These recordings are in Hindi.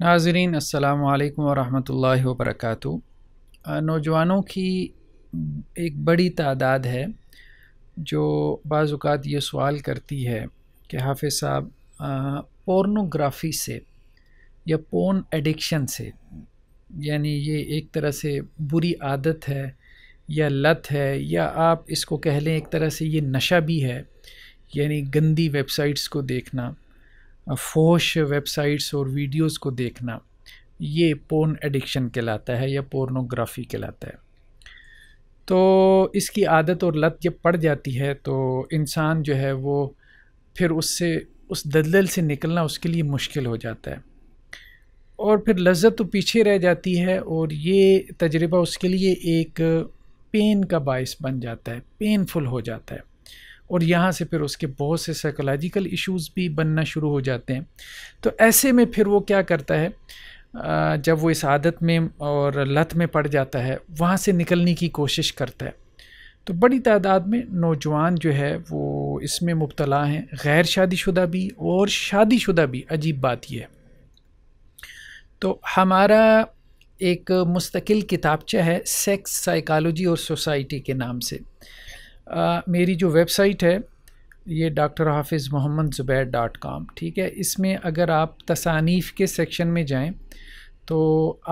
नाजरीन अस्सलाम वालेकुम वरहमतुल्लाहि वबरकातु नौजवानों की एक बड़ी तादाद है जो बाज़ात ये सवाल करती है कि हाफिज़ साहब पोर्नोग्राफ़ी से या पोन एडिक्शन से यानी ये एक तरह से बुरी आदत है या लत है या आप इसको कह लें एक तरह से ये नशा भी है यानी गंदी वेबसाइट्स को देखना फोश वेबसाइट्स और वीडियोस को देखना ये पोर्न एडिक्शन कहलाता है या पोर्नोग्राफी कहलाता है तो इसकी आदत और लत जब पड़ जाती है तो इंसान जो है वो फिर उससे उस दलदल से निकलना उसके लिए मुश्किल हो जाता है और फिर लज्जत तो पीछे रह जाती है और ये तजर्बा उसके लिए एक पेन का बायस बन जाता है पेनफुल हो जाता है और यहाँ से फिर उसके बहुत से साइकोलॉजिकल इश्यूज भी बनना शुरू हो जाते हैं तो ऐसे में फिर वो क्या करता है जब वो इस आदत में और लत में पड़ जाता है वहाँ से निकलने की कोशिश करता है तो बड़ी तादाद में नौजवान जो है वो इसमें मुबतला हैं गैर शादीशुदा भी और शादीशुदा भी अजीब बात यह है तो हमारा एक मुस्तकिल किताबचा है सेक्स साइकोलॉजी और सोसाइटी के नाम से मेरी जो वेबसाइट है ये डॉक्टर हाफिज़ मोहम्मद ज़ुबैर डॉट कॉम ठीक है इसमें अगर आप तसानीफ़ के सेक्शन में जाएं तो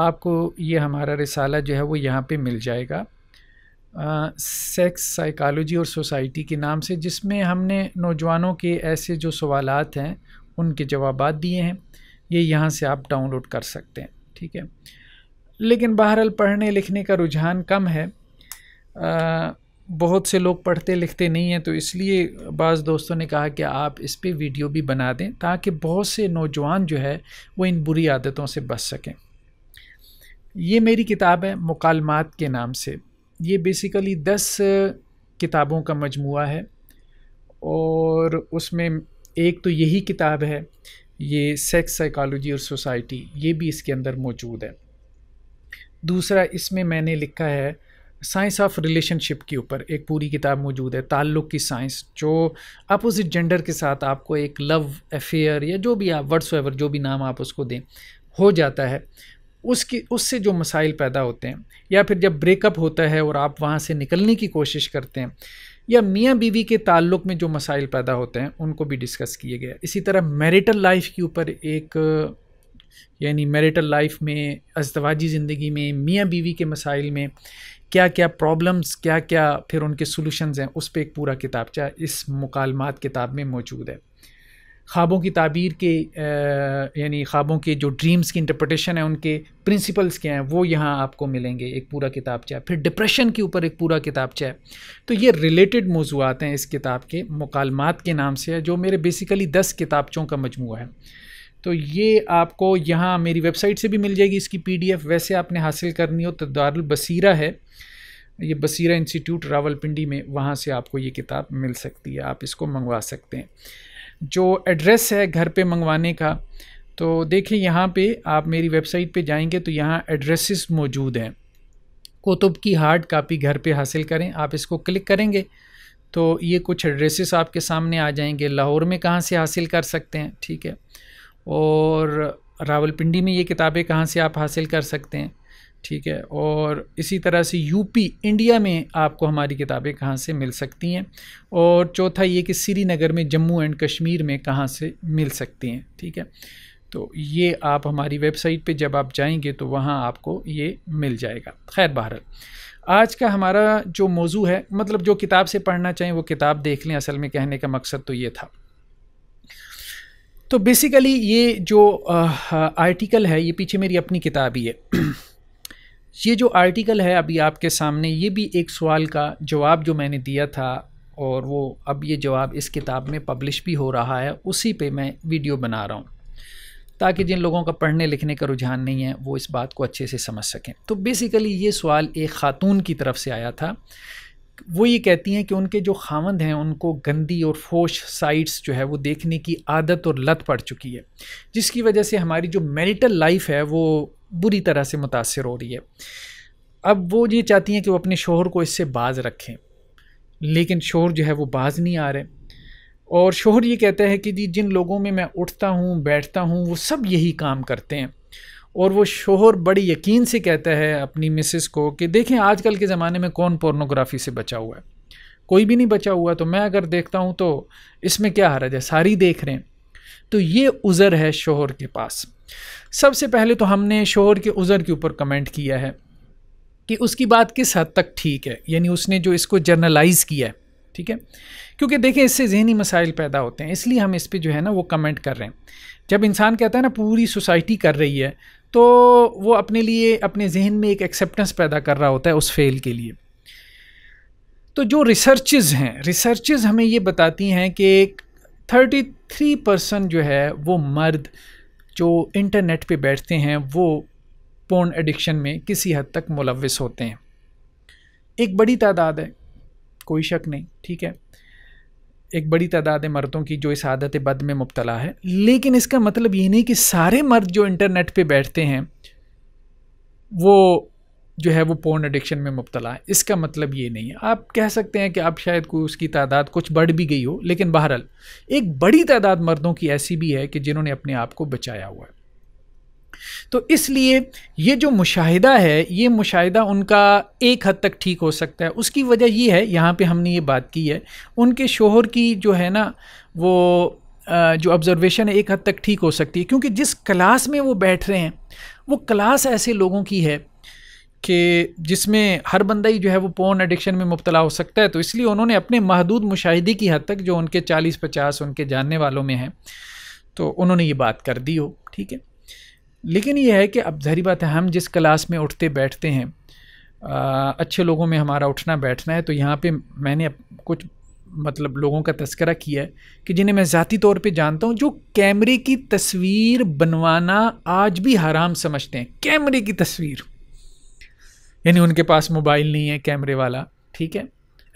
आपको ये हमारा रिसाला जो है वो यहाँ पे मिल जाएगा सेक्स साइकालोजी और सोसाइटी के नाम से जिसमें हमने नौजवानों के ऐसे जो सवाल हैं उनके जवाब दिए हैं ये यहाँ से आप डाउनलोड कर सकते हैं ठीक है लेकिन बहरहाल पढ़ने लिखने का रुझान कम है आ, बहुत से लोग पढ़ते लिखते नहीं हैं तो इसलिए बाज़ दोस्तों ने कहा कि आप इस पर वीडियो भी बना दें ताकि बहुत से नौजवान जो है वो इन बुरी आदतों से बच सकें ये मेरी किताब है मुकालमात के नाम से ये बेसिकली दस किताबों का मजमू है और उसमें एक तो यही किताब है ये सेक्स साइकोलॉजी और सोसाइटी ये भी इसके अंदर मौजूद है दूसरा इसमें मैंने लिखा है साइंस ऑफ रिलेशनशिप के ऊपर एक पूरी किताब मौजूद है ताल्लुक़ की साइंस जो अपोजिट जेंडर के साथ आपको एक लव अफेयर या जो भी आप वर्ड्स एवर जो भी नाम आप उसको दें हो जाता है उसकी उससे जो मसाइल पैदा होते हैं या फिर जब ब्रेकअप होता है और आप वहाँ से निकलने की कोशिश करते हैं या मियाँ बीवी के ताल्लुक़ में जो मसाइल पैदा होते हैं उनको भी डिस्कस किए गए इसी तरह मैरिटल लाइफ के ऊपर एक यानी मैरिटल लाइफ में अजतवाजी ज़िंदगी में मियाँ बीवी के मसाइल में क्या क्या प्रॉब्लम्स क्या क्या फिर उनके सोल्यूशंस हैं उस पर एक पूरा किताब चाहे इस मुकालमात किताब में मौजूद है ख्वाबों की ताबीर के यानी ख्वाबों के जो ड्रीम्स की इंटरप्रटेशन है उनके प्रिंसिपल्स क्या हैं वो यहाँ आपको मिलेंगे एक पूरा किताब चाहे फिर डिप्रेशन के ऊपर एक पूरा किताब चाहे तो ये रिलेटेड मौजूद हैं इस किताब के मकालमत के नाम से है जो मेरे बेसिकली दस किताबचों का मजमू है तो ये आपको यहाँ मेरी वेबसाइट से भी मिल जाएगी इसकी पीडीएफ वैसे आपने हासिल करनी हो तो दारुल बसीरा है ये बसीरा इंस्टीट्यूट रावलपिंडी में वहाँ से आपको ये किताब मिल सकती है आप इसको मंगवा सकते हैं जो एड्रेस है घर पे मंगवाने का तो देखें यहाँ पे आप मेरी वेबसाइट पे जाएंगे तो यहाँ एड्रेसेस मौजूद हैं कुतुब की हार्ड कापी घर पे हासिल करें आप इसको क्लिक करेंगे तो ये कुछ एड्रेसेस आपके सामने आ जाएंगे लाहौर में कहाँ से हासिल कर सकते हैं ठीक है और रावलपिंडी में ये किताबें कहाँ से आप हासिल कर सकते हैं ठीक है और इसी तरह से यूपी इंडिया में आपको हमारी किताबें कहाँ से मिल सकती हैं और चौथा ये कि श्रीनगर में जम्मू एंड कश्मीर में कहाँ से मिल सकती हैं ठीक है तो ये आप हमारी वेबसाइट पे जब आप जाएंगे तो वहाँ आपको ये मिल जाएगा खैर बहर आज का हमारा जो मौजू है मतलब जो किताब से पढ़ना चाहें वो किताब देख लें असल में कहने का मकसद तो ये था तो बेसिकली ये जो आर्टिकल uh, है ये पीछे मेरी अपनी किताब ही है ये जो आर्टिकल है अभी आपके सामने ये भी एक सवाल का जवाब जो मैंने दिया था और वो अब ये जवाब इस किताब में पब्लिश भी हो रहा है उसी पे मैं वीडियो बना रहा हूँ ताकि जिन लोगों का पढ़ने लिखने का रुझान नहीं है वो इस बात को अच्छे से समझ सकें तो बेसिकली ये सवाल एक ख़ातून की तरफ से आया था वो ये कहती हैं कि उनके जो खावंद हैं उनको गंदी और फोश साइट्स जो है वो देखने की आदत और लत पड़ चुकी है जिसकी वजह से हमारी जो मैरिटल लाइफ है वो बुरी तरह से मुतासर हो रही है अब वो ये चाहती हैं कि वो अपने शोहर को इससे बाज रखें लेकिन शोहर जो है वो बाज नहीं आ रहे और शोहर ये कहता है कि जी जिन लोगों में मैं उठता हूँ बैठता हूँ वो सब यही काम करते हैं और वो शोहर बड़ी यकीन से कहता है अपनी मिसेस को कि देखें आजकल के ज़माने में कौन पोर्नोग्राफी से बचा हुआ है कोई भी नहीं बचा हुआ तो मैं अगर देखता हूँ तो इसमें क्या हरज है सारी देख रहे हैं तो ये उज़र है शोहर के पास सबसे पहले तो हमने शोहर के उज़र के ऊपर कमेंट किया है कि उसकी बात किस हद तक ठीक है यानी उसने जो इसको जर्नलाइज़ किया है ठीक है क्योंकि देखें इससे जहनी मसाइल पैदा होते हैं इसलिए हम इस पर जो है ना वो कमेंट कर रहे हैं जब इंसान कहता है ना पूरी सोसाइटी कर रही है तो वो अपने लिए अपने जहन में एक एक्सेप्टेंस पैदा कर रहा होता है उस फेल के लिए तो जो रिसर्चेज हैं रिसर्चेज हमें ये बताती हैं कि थर्टी थ्री परसेंट जो है वो मर्द जो इंटरनेट पे बैठते हैं वो पोर्न एडिक्शन में किसी हद तक मुलविस होते हैं एक बड़ी तादाद है कोई शक नहीं ठीक है एक बड़ी तादाद है मर्दों की जो इस आदत बद में मुबतला है लेकिन इसका मतलब ये नहीं कि सारे मर्द जो इंटरनेट पे बैठते हैं वो जो है वो पोर्न एडिक्शन में मुबतला है इसका मतलब ये नहीं है आप कह सकते हैं कि अब शायद कोई उसकी तादाद कुछ बढ़ भी गई हो लेकिन बहरहाल एक बड़ी तादाद मर्दों की ऐसी भी है कि जिन्होंने अपने आप को बचाया हुआ है तो इसलिए ये जो मुशाहिदा है ये मुशाहिदा उनका एक हद तक ठीक हो सकता है उसकी वजह ये है यहाँ पे हमने ये बात की है उनके शोहर की जो है ना वो जो ऑब्ज़रवेशन है एक हद तक ठीक हो सकती है क्योंकि जिस क्लास में वो बैठ रहे हैं वो क्लास ऐसे लोगों की है कि जिसमें हर बंदा ही जो है वो पोन एडिक्शन में मुबतला हो सकता है तो इसलिए उन्होंने अपने महदूद मुशाहिदे की हद तक जो उनके चालीस पचास उनके जानने वालों में हैं तो उन्होंने ये बात कर दी हो ठीक है लेकिन ये है कि अब जहरी बात है हम जिस क्लास में उठते बैठते हैं आ, अच्छे लोगों में हमारा उठना बैठना है तो यहाँ पे मैंने कुछ मतलब लोगों का तस्करा किया है कि जिन्हें मैं ज़ाती तौर पे जानता हूँ जो कैमरे की तस्वीर बनवाना आज भी हराम समझते हैं कैमरे की तस्वीर यानी उनके पास मोबाइल नहीं है कैमरे वाला ठीक है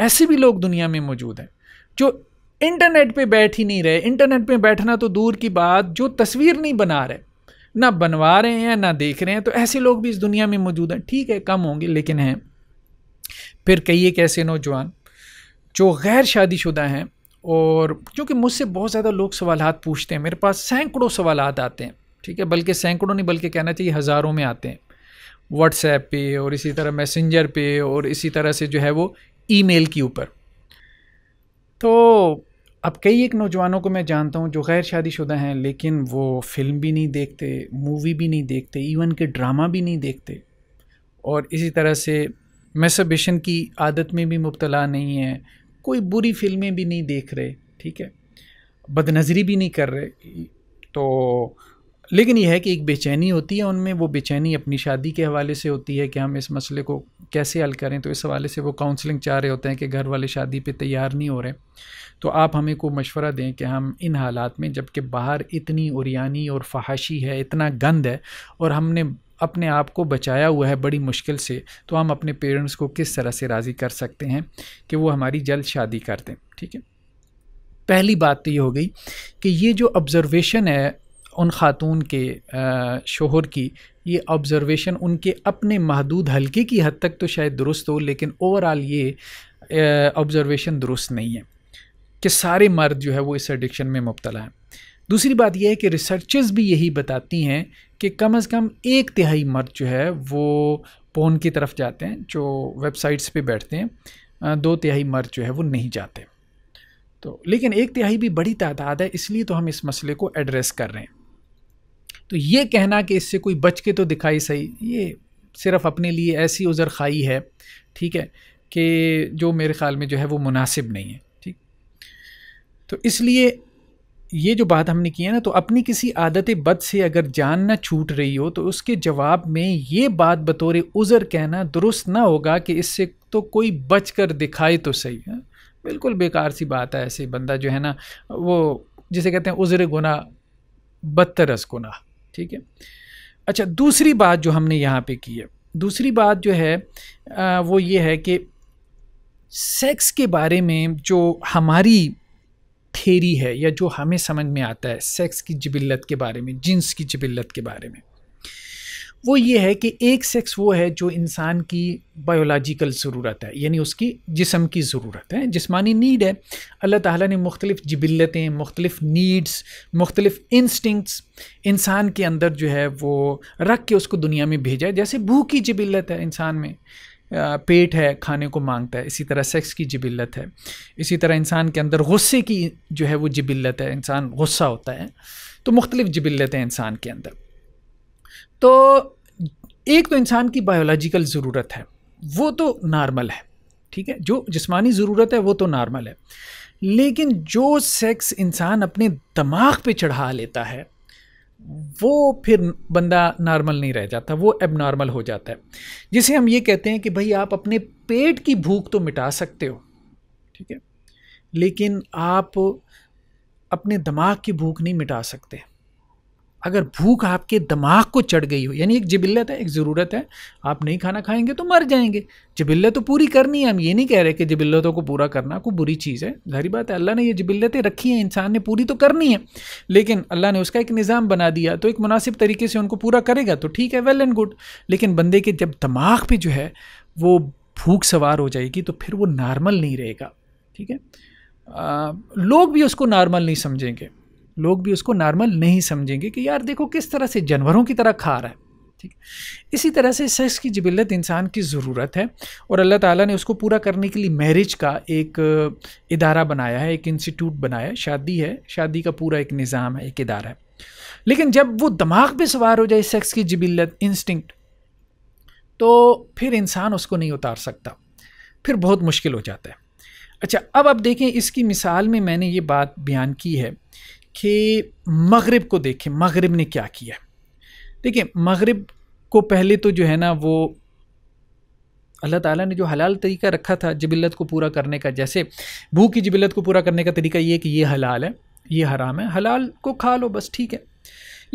ऐसे भी लोग दुनिया में मौजूद हैं जो इंटरनेट पे बैठ ही नहीं रहे इंटरनेट पे बैठना तो दूर की बात जो तस्वीर नहीं बना रहे ना बनवा रहे हैं ना देख रहे हैं तो ऐसे लोग भी इस दुनिया में मौजूद हैं ठीक है कम होंगे लेकिन हैं फिर कई एक ऐसे नौजवान जो गैर शादीशुदा हैं और क्योंकि मुझसे बहुत ज़्यादा लोग सवाल पूछते हैं मेरे पास सैकड़ों सवाल आते हैं ठीक है बल्कि सैकड़ों नहीं बल्कि कहना चाहिए हज़ारों में आते हैं व्हाट्सएप पे और इसी तरह मैसेंजर पे और इसी तरह से जो है वो ईमेल के ऊपर तो अब कई एक नौजवानों को मैं जानता हूँ जो गैर शादीशुदा हैं लेकिन वो फिल्म भी नहीं देखते मूवी भी नहीं देखते इवन के ड्रामा भी नहीं देखते और इसी तरह से मेसबिशन की आदत में भी मुबतला नहीं है कोई बुरी फिल्में भी नहीं देख रहे ठीक है बदनज़री भी नहीं कर रहे तो लेकिन यह है कि एक बेचैनी होती है उनमें वो बेचैनी अपनी शादी के हवाले से होती है कि हम इस मसले को कैसे हल करें तो इस हवाले से वो काउंसलिंग चाह रहे होते हैं कि घर वाले शादी पे तैयार नहीं हो रहे तो आप हमें को मशवरा दें कि हम इन हालात में जबकि बाहर इतनी उरियानी और फहाशी है इतना गंद है और हमने अपने आप को बचाया हुआ है बड़ी मुश्किल से तो हम अपने पेरेंट्स को किस तरह से राज़ी कर सकते हैं कि वो हमारी जल्द शादी कर दें ठीक है पहली बात तो ये हो गई कि ये जो ऑब्ज़रवेशन है उन ख़ातून के शोहर की ये ऑब्ज़र्वेशन उनके अपने महदूद हल्के की हद तक तो शायद दुरुस्त हो लेकिन ओवरऑल ये ऑब्ज़रवेशन दुरुस्त नहीं है कि सारे मर्द जो है वो इस एडिक्शन में मुबतला हैं दूसरी बात यह है कि रिसर्चेस भी यही बताती हैं कि कम अज़ कम एक तिहाई मर्द जो है वो पोन की तरफ जाते हैं जो वेबसाइट्स पे बैठते हैं दो तिहाई मर्द जो है वो नहीं जाते तो लेकिन एक तिहाई भी बड़ी तादाद है इसलिए तो हम इस मसले को एड्रेस कर रहे हैं तो ये कहना कि इससे कोई बच के तो दिखाई सही ये सिर्फ अपने लिए ऐसी उज़र खाई है ठीक है कि जो मेरे ख़्याल में जो है वो मुनासिब नहीं है तो इसलिए ये जो बात हमने की है ना तो अपनी किसी आदत बद से अगर जान ना छूट रही हो तो उसके जवाब में ये बात बतौर उज़र कहना दुरुस्त ना होगा कि इससे तो कोई बच कर दिखाए तो सही है बिल्कुल बेकार सी बात है ऐसे बंदा जो है ना वो जिसे कहते हैं उज़र गुना बदतरस गुना ठीक है अच्छा दूसरी बात जो हमने यहाँ पे की है दूसरी बात जो है आ, वो ये है कि सेक्स के बारे में जो हमारी थेरी है या जो हमें समझ में आता है सेक्स की जबिल्लत के बारे में जिन्स की जबिल्लत के बारे में वो ये है कि एक सेक्स वो है जो इंसान की बायोलॉजिकल ज़रूरत है यानी उसकी जिसम की ज़रूरत है जिसमानी नीड है अल्लाह ताला ने मुख्तलिफ़ जबिलतें मुख्तलिफ़ नीड्स मुख्तलिफ़ इंस्टिंक्ट्स इंसान के अंदर जो है वो रख के उसको दुनिया में भेजा है जैसे भूख की जबिलत है इंसान में पेट है खाने को मांगता है इसी तरह सेक्स की जबिलत है इसी तरह इंसान के अंदर गुस्से की जो है वो जबिलत है इंसान गुस्सा होता है तो मुख्तलिफ जिबिल्लतें इंसान के अंदर तो एक तो इंसान की बायोलॉजिकल ज़रूरत है वो तो नॉर्मल है ठीक है जो जिसमानी ज़रूरत है वो तो नॉर्मल है लेकिन जो सेक्स इंसान अपने दिमाग पे चढ़ा लेता है वो फिर बंदा नॉर्मल नहीं रह जाता वो एबनॉर्मल हो जाता है जिसे हम ये कहते हैं कि भाई आप अपने पेट की भूख तो मिटा सकते हो ठीक है लेकिन आप अपने दिमाग की भूख नहीं मिटा सकते अगर भूख आपके दिमाग को चढ़ गई हो यानी एक जबिल्लत है एक ज़रूरत है आप नहीं खाना खाएंगे तो मर जाएंगे जबिल्लत तो पूरी करनी है हम ये नहीं कह रहे कि जबिल्लतों को पूरा करना कोई बुरी चीज़ है घरी बात है अल्लाह ने ये जबिल्लतें रखी हैं इंसान ने पूरी तो करनी है लेकिन अल्लाह ने उसका एक निज़ाम बना दिया तो एक मुनासिब तरीके से उनको पूरा करेगा तो ठीक है वेल एंड गुड लेकिन बंदे के जब दिमाग पर जो है वो भूख सवार हो जाएगी तो फिर वो नॉर्मल नहीं रहेगा ठीक है लोग भी उसको नॉर्मल नहीं समझेंगे लोग भी उसको नॉर्मल नहीं समझेंगे कि यार देखो किस तरह से जानवरों की तरह खा रहा है ठीक इसी तरह से सेक्स की जबिलत इंसान की ज़रूरत है और अल्लाह ताला ने उसको पूरा करने के लिए मैरिज का एक इदारा बनाया है एक इंस्टीट्यूट बनाया है शादी है शादी का पूरा एक निज़ाम है एक इदारा है लेकिन जब वो दिमाग पे सवार हो जाए सेक्स की जबिलत इंस्टिंक्ट तो फिर इंसान उसको नहीं उतार सकता फिर बहुत मुश्किल हो जाता है अच्छा अब आप देखें इसकी मिसाल में मैंने ये बात बयान की है कि मगरब को देखें मगरब ने क्या किया देखिए मगरब को पहले तो जो है ना वो अल्लाह ताला ने जो हलाल तरीका रखा था जबिलत को पूरा करने का जैसे भूख की जबिलत को पूरा करने का तरीका ये कि ये हलाल है ये हराम है हलाल को खा लो बस ठीक है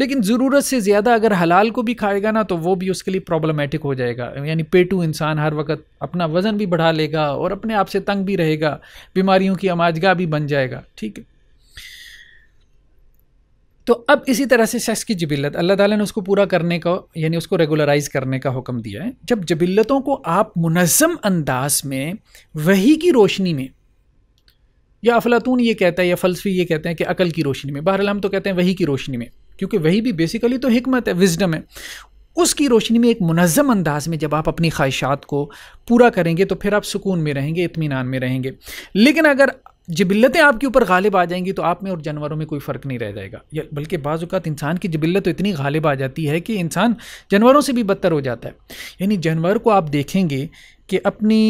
लेकिन ज़रूरत से ज़्यादा अगर हलाल को भी खाएगा ना तो वो भी उसके लिए प्रॉब्लमेटिक हो जाएगा यानी पेटू इंसान हर वक्त अपना वज़न भी बढ़ा लेगा और अपने आप से तंग भी रहेगा बीमारियों की आमाजगा भी बन जाएगा ठीक है तो अब इसी तरह से सेक्स की जबिलत अल्लाह ताला ने उसको पूरा करने का यानी उसको रेगुलराइज करने का हुक्म दिया है जब जबिलतों को आप मुनज़म अंदाज में वही की रोशनी में या अफलातून ये कहता है या फ़लसफ़ी ये कहते हैं कि अकल की रोशनी में बहरहाल हम तो कहते हैं वही की रोशनी में क्योंकि वही भी बेसिकली तो हमत है विजडम है उसकी रोशनी में एक मुनज़म अंदाज में जब आप अपनी ख्वाहिशात को पूरा करेंगे तो फिर आप सुकून में रहेंगे इतमान में रहेंगे लेकिन अगर जबिल्लतें आपके ऊपर गालिब आ जाएंगी तो आप में और जानवरों में कोई फ़र्क नहीं रह जाएगा या बल्कि बाज़ात इंसान की जबिल्लत तो इतनी गालिब आ जाती है कि इंसान जानवरों से भी बदतर हो जाता है यानी जानवर को आप देखेंगे कि अपनी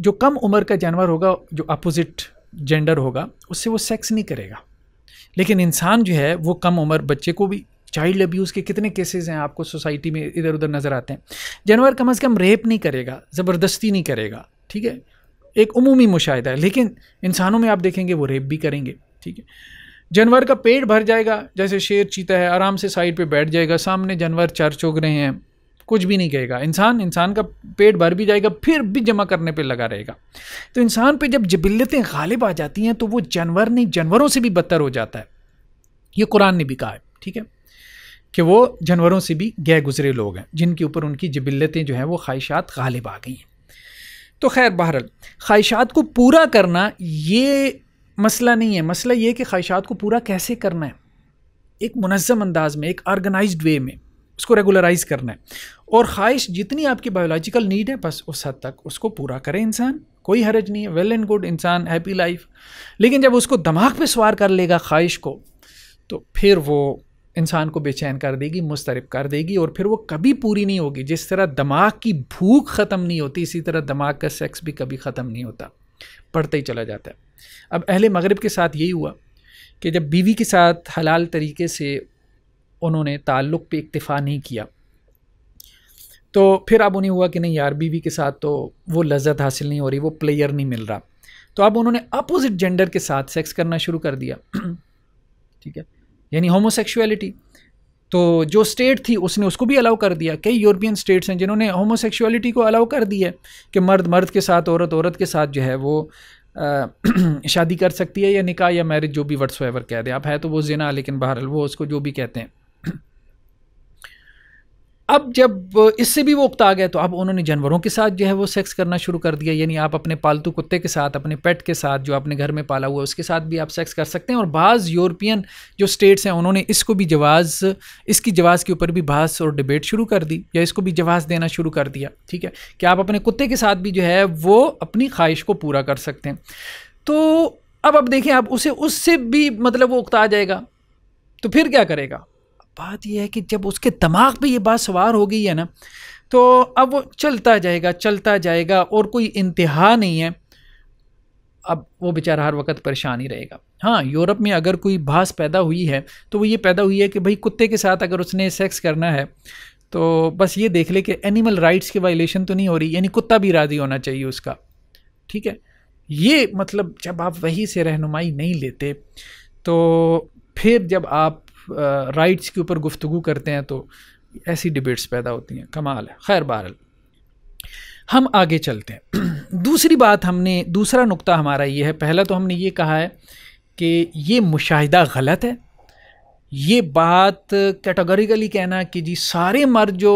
जो कम उम्र का जानवर होगा जो अपोज़िट जेंडर होगा उससे वो सेक्स नहीं करेगा लेकिन इंसान जो है वो कम उम्र बच्चे को भी चाइल्ड अब्यूज़ के कितने केसेज़ हैं आपको सोसाइटी में इधर उधर नज़र आते हैं जानवर कम अज़ कम रेप नहीं करेगा ज़बरदस्ती नहीं करेगा ठीक है एक अमूमी मुशाह है लेकिन इंसानों में आप देखेंगे वो रेप भी करेंगे ठीक है जानवर का पेट भर जाएगा जैसे शेर चीता है आराम से साइड पे बैठ जाएगा सामने जानवर चर चोग रहे हैं कुछ भी नहीं कहेगा इंसान इंसान का पेट भर भी जाएगा फिर भी जमा करने पे लगा रहेगा तो इंसान पे जब जबिल्लतें गालिब आ जाती हैं तो वो जानवर नहीं जानवरों से भी बदतर हो जाता है ये कुरान ने भी कहा है ठीक है कि वो जानवरों से भी गए गुजरे लोग हैं जिनके ऊपर उनकी जबिल्लतें जो हैं वो ख्वाहिशात गालिब आ गई हैं तो खैर बहरल ख्वाहिशात को पूरा करना ये मसला नहीं है मसला ये कि ख्वाहिशात को पूरा कैसे करना है एक मुनज़म अंदाज में एक ऑर्गेनाइज्ड वे में उसको रेगुलराइज करना है और ख्वाहिश जितनी आपकी बायोलॉजिकल नीड है बस उस हद तक उसको पूरा करे इंसान कोई हरज नहीं है वेल एंड गुड इंसान हैप्पी लाइफ लेकिन जब उसको दिमाग पे सवार कर लेगा ख्वाहिश को तो फिर वो इंसान को बेचैन कर देगी मुस्तरब कर देगी और फिर वो कभी पूरी नहीं होगी जिस तरह दिमाग की भूख ख़त्म नहीं होती इसी तरह दिमाग का सेक्स भी कभी ख़त्म नहीं होता पढ़ते ही चला जाता है अब अहले मगरब के साथ यही हुआ कि जब बीवी के साथ हलाल तरीके से उन्होंने ताल्लुक़ पे इक्तफ़ा नहीं किया तो फिर अब उन्हें हुआ कि नहीं यार बीवी के साथ तो वो लज्जत हासिल नहीं हो रही वो प्लेयर नहीं मिल रहा तो अब उन्होंने अपोज़िट जेंडर के साथ सेक्स करना शुरू कर दिया ठीक है यानी होमोसेक्सुअलिटी तो जो स्टेट थी उसने उसको भी अलाउ कर दिया कई यूरोपियन स्टेट्स हैं जिन्होंने होमोसेक्सुअलिटी को अलाउ कर दी है कि मर्द मर्द के साथ औरत औरत के साथ जो है वो शादी कर सकती है या निकाह या मैरिज जो भी वट्स एवर कह दें आप है तो वो जिना लेकिन बहरहाल वो उसको जो भी कहते हैं अब जब इससे भी वो उगता आ गया तो अब उन्होंने जानवरों के साथ जो है वो सेक्स करना शुरू कर दिया यानी आप अपने पालतू कुत्ते के साथ अपने पेट के साथ जो आपने घर में पाला हुआ है उसके साथ भी आप सेक्स कर सकते हैं और बाज़ यूरोपियन जो स्टेट्स हैं उन्होंने इसको भी जवाज़ इसकी जवाज़ के ऊपर भी बहस और डिबेट शुरू कर दी या इसको भी जवाज़ देना शुरू कर दिया ठीक है कि आप अपने कुत्ते के साथ भी जो है वो अपनी ख्वाहिश को पूरा कर सकते हैं तो अब अब देखें आप उसे उससे भी मतलब वो उगता आ जाएगा तो फिर क्या करेगा बात यह है कि जब उसके दिमाग पे ये बात सवार हो गई है ना तो अब वो चलता जाएगा चलता जाएगा और कोई इंतहा नहीं है अब वो बेचारा हर वक्त परेशान ही रहेगा हाँ यूरोप में अगर कोई भास पैदा हुई है तो वो ये पैदा हुई है कि भाई कुत्ते के साथ अगर उसने सेक्स करना है तो बस ये देख ले कि एनिमल राइट्स की वायलेशन तो नहीं हो रही यानी कुत्ता भी राज़ी होना चाहिए उसका ठीक है ये मतलब जब आप वहीं से रहनुमाई नहीं लेते तो फिर जब आप राइट्स के ऊपर गुफ्तु करते हैं तो ऐसी डिबेट्स पैदा होती हैं कमाल है खैर बहरल हम आगे चलते हैं दूसरी बात हमने दूसरा नुक्ता हमारा ये है पहला तो हमने ये कहा है कि ये मुशाहिदा गलत है ये बात कैटेगरिकली कहना कि जी सारे मर्द जो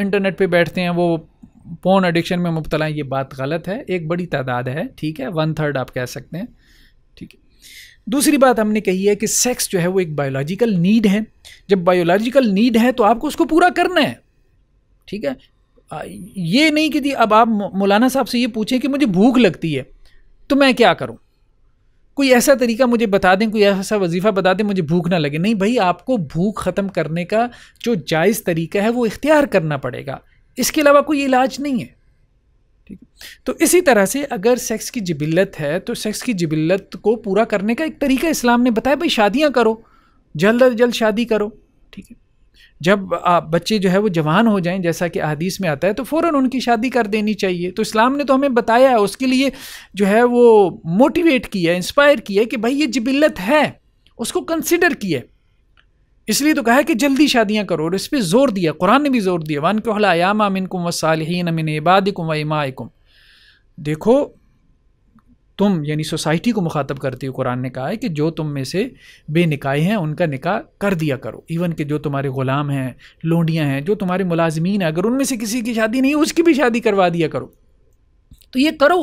इंटरनेट पे बैठते हैं वो पोन एडिक्शन में मुबतला ये बात गलत है एक बड़ी तादाद है ठीक है वन थर्ड आप कह सकते हैं ठीक है दूसरी बात हमने कही है कि सेक्स जो है वो एक बायोलॉजिकल नीड है जब बायोलॉजिकल नीड है तो आपको उसको पूरा करना है ठीक है ये नहीं कि अब आप मौलाना साहब से ये पूछें कि मुझे भूख लगती है तो मैं क्या करूँ कोई ऐसा तरीका मुझे बता दें कोई ऐसा वजीफ़ा बता दें मुझे भूख ना लगे नहीं भाई आपको भूख ख़त्म करने का जो जायज़ तरीका है वो इख्तियार करना पड़ेगा इसके अलावा कोई इलाज नहीं है ठीक है तो इसी तरह से अगर सेक्स की जबिलत है तो सेक्स की जिबिल्लत को पूरा करने का एक तरीका इस्लाम ने बताया भाई शादियाँ करो जल्द अज जल्द शादी करो ठीक है जब आप बच्चे जो है वो जवान हो जाएं जैसा कि अदीस में आता है तो फ़ौर उनकी शादी कर देनी चाहिए तो इस्लाम ने तो हमें बताया है उसके लिए जो है वो मोटिवेट किया इंस्पायर किया कि भाई ये जबिलत है उसको कंसिडर किया इसलिए तो कहा है कि जल्दी शादियाँ करो और इस पर जोर दिया कुरान ने भी जोर दिया वन को हलायाम अमिन कुम वसालहीन अमिन इबादिकुम व इमाकुम देखो तुम यानी सोसाइटी को मुखातब करते हुए कुरान ने कहा है कि जो तुम में से बेनिकाय हैं उनका निकाह कर दिया करो इवन कि जो तुम्हारे ग़ुलाम हैं लोंडियाँ हैं जो तुम्हारे मुलाजमीन हैं अगर उनमें से किसी की शादी नहीं उसकी भी शादी करवा दिया करो तो ये करो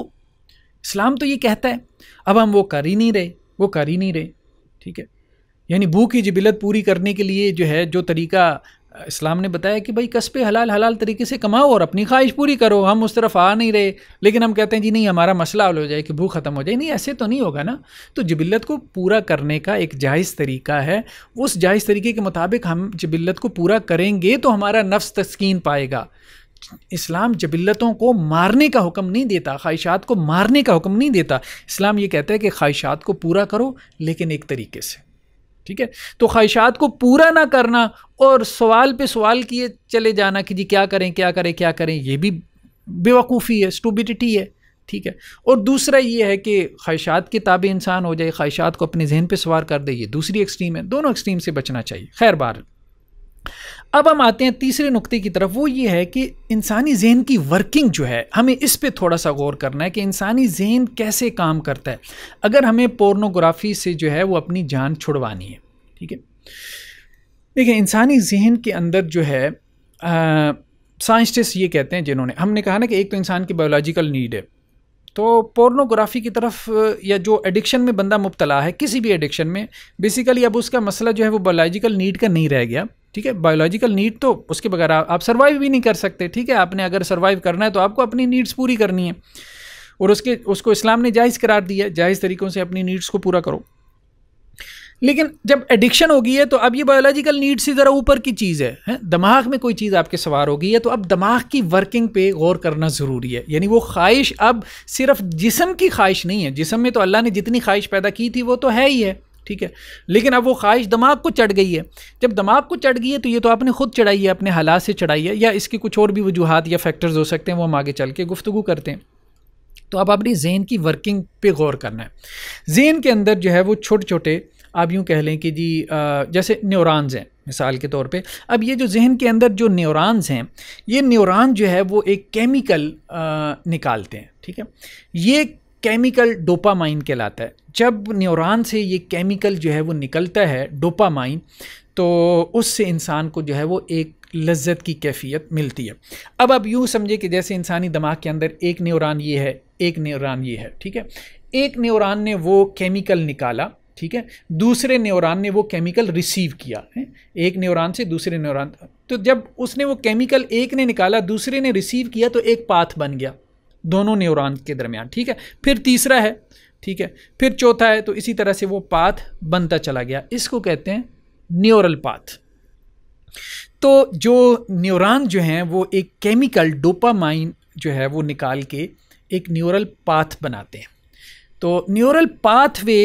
इस्लाम तो ये कहता है अब हम वो कर ही नहीं रहे वो कर ही नहीं रहे ठीक है यानी भूख की जबिलत पूरी करने के लिए जो है जो तरीका इस्लाम ने बताया कि भाई कस्बे हलाल हलाल तरीके से कमाओ और अपनी ख्वाहिश पूरी करो हम उस तरफ आ नहीं रहे लेकिन हम कहते हैं जी नहीं हमारा मसला हल हो जाए कि भूख ख़त्म हो जाए नहीं ऐसे तो नहीं होगा ना तो जबिलत को पूरा करने का एक जायज़ तरीका है उस जायज़ तरीके के मुताबिक हम जबिलत को पूरा करेंगे तो हमारा नफ्स तस्कीन पाएगा इस्लाम जबिलतों को मारने का हुक्म नहीं देता ख्वाहिशात को मारने का हुक्म नहीं देता इस्लाम ये कहता है कि ख्वाहिशात को पूरा करो लेकिन एक तरीके से ठीक है तो ख्वाहिशात को पूरा ना करना और सवाल पे सवाल किए चले जाना कि जी क्या करें क्या करें क्या करें ये भी बेवकूफ़ी है स्टूबिडिटी है ठीक है और दूसरा ये है कि ख्वाहिशात के ताबे इंसान हो जाए ख्वाहिशात को अपने जहन पे सवार कर दे ये दूसरी एक्सट्रीम है दोनों एक्सट्रीम से बचना चाहिए खैर बार अब हम आते हैं तीसरे नुक्ते की तरफ वो ये है कि इंसानी जहन की वर्किंग जो है हमें इस पर थोड़ा सा गौर करना है कि इंसानी जहन कैसे काम करता है अगर हमें पोर्नोग्राफी से जो है वो अपनी जान छुड़वानी है ठीक है देखिए इंसानी जहन के अंदर जो है साइंटिस्ट ये कहते हैं जिन्होंने हमने कहा ना कि एक तो इंसान की बायोलॉजिकल नीड है तो पोर्नोग्राफी की तरफ या जो एडिक्शन में बंदा मुबतला है किसी भी एडिक्शन में बेसिकली अब उसका मसला जो है वो बायोलॉजिकल नीड का नहीं रह गया ठीक है बायोलॉजिकल नीड तो उसके बगैर आप सर्वाइव भी नहीं कर सकते ठीक है आपने अगर सर्वाइव करना है तो आपको अपनी नीड्स पूरी करनी है और उसके उसको इस्लाम ने जायज़ करार दिया जायज़ तरीक़ों से अपनी नीड्स को पूरा करो लेकिन जब एडिक्शन हो गई है तो अब ये बायोलॉजिकल नीड्स से ज़रा ऊपर की चीज़ है, है दिमाग में कोई चीज़ आपके सवार हो गई है तो अब दिमाग की वर्किंग पे गौर करना ज़रूरी है यानी वो ख्वाहिश अब सिर्फ जिसम की ख्वाहिश नहीं है जिसम में तो अल्लाह ने जितनी ख्वाहिश पैदा की थी वो तो है ही है ठीक है लेकिन अब वो ख्वाहिश दिमाग को चढ़ गई है जब दिमाग को चढ़ गई है तो ये तो आपने खुद चढ़ाई है अपने हालात से चढ़ाई है या इसके कुछ और भी वजूहत या फैक्टर्स हो सकते हैं वो हम आगे चल के गुफ्तु करते हैं तो आप अपनी जहन की वर्किंग पे गौर करना है जहन के अंदर जो है वो छोटे छोटे आप यूँ कह लें कि जी जैसे न्यूरॉन्स हैं मिसाल के तौर पे अब ये जो जहन के अंदर जो न्यूरॉन्स हैं ये न्यूरान जो है वो एक केमिकल निकालते हैं ठीक है ये केमिकल डोपामाइन कहलाता है जब न्यूरॉन से ये केमिकल जो है वो निकलता है डोपामाइन तो उससे इंसान को जो है वो एक लज्जत की कैफियत मिलती है अब आप यूँ समझे कि जैसे इंसानी दिमाग के अंदर एक न्यूरॉन ये है एक न्यूरॉन ये है ठीक है एक न्यूरॉन ने वो केमिकल निकाला ठीक है दूसरे न्यूरॉन ने वो केमिकल रिसीव किया है एक न्यूरॉन से दूसरे न्यूरॉन तो जब उसने वो केमिकल एक ने निकाला दूसरे ने रिसीव किया तो एक पाथ बन गया दोनों न्यूरॉन के दरमियान ठीक है फिर तीसरा है ठीक है फिर चौथा है तो इसी तरह से वो पाथ बनता चला गया इसको कहते हैं न्यूरल पाथ तो जो न्यूरॉन जो हैं वो एक केमिकल डोपामाइन जो है वो निकाल के एक न्यूरल पाथ बनाते हैं तो न्यूरल पाथवे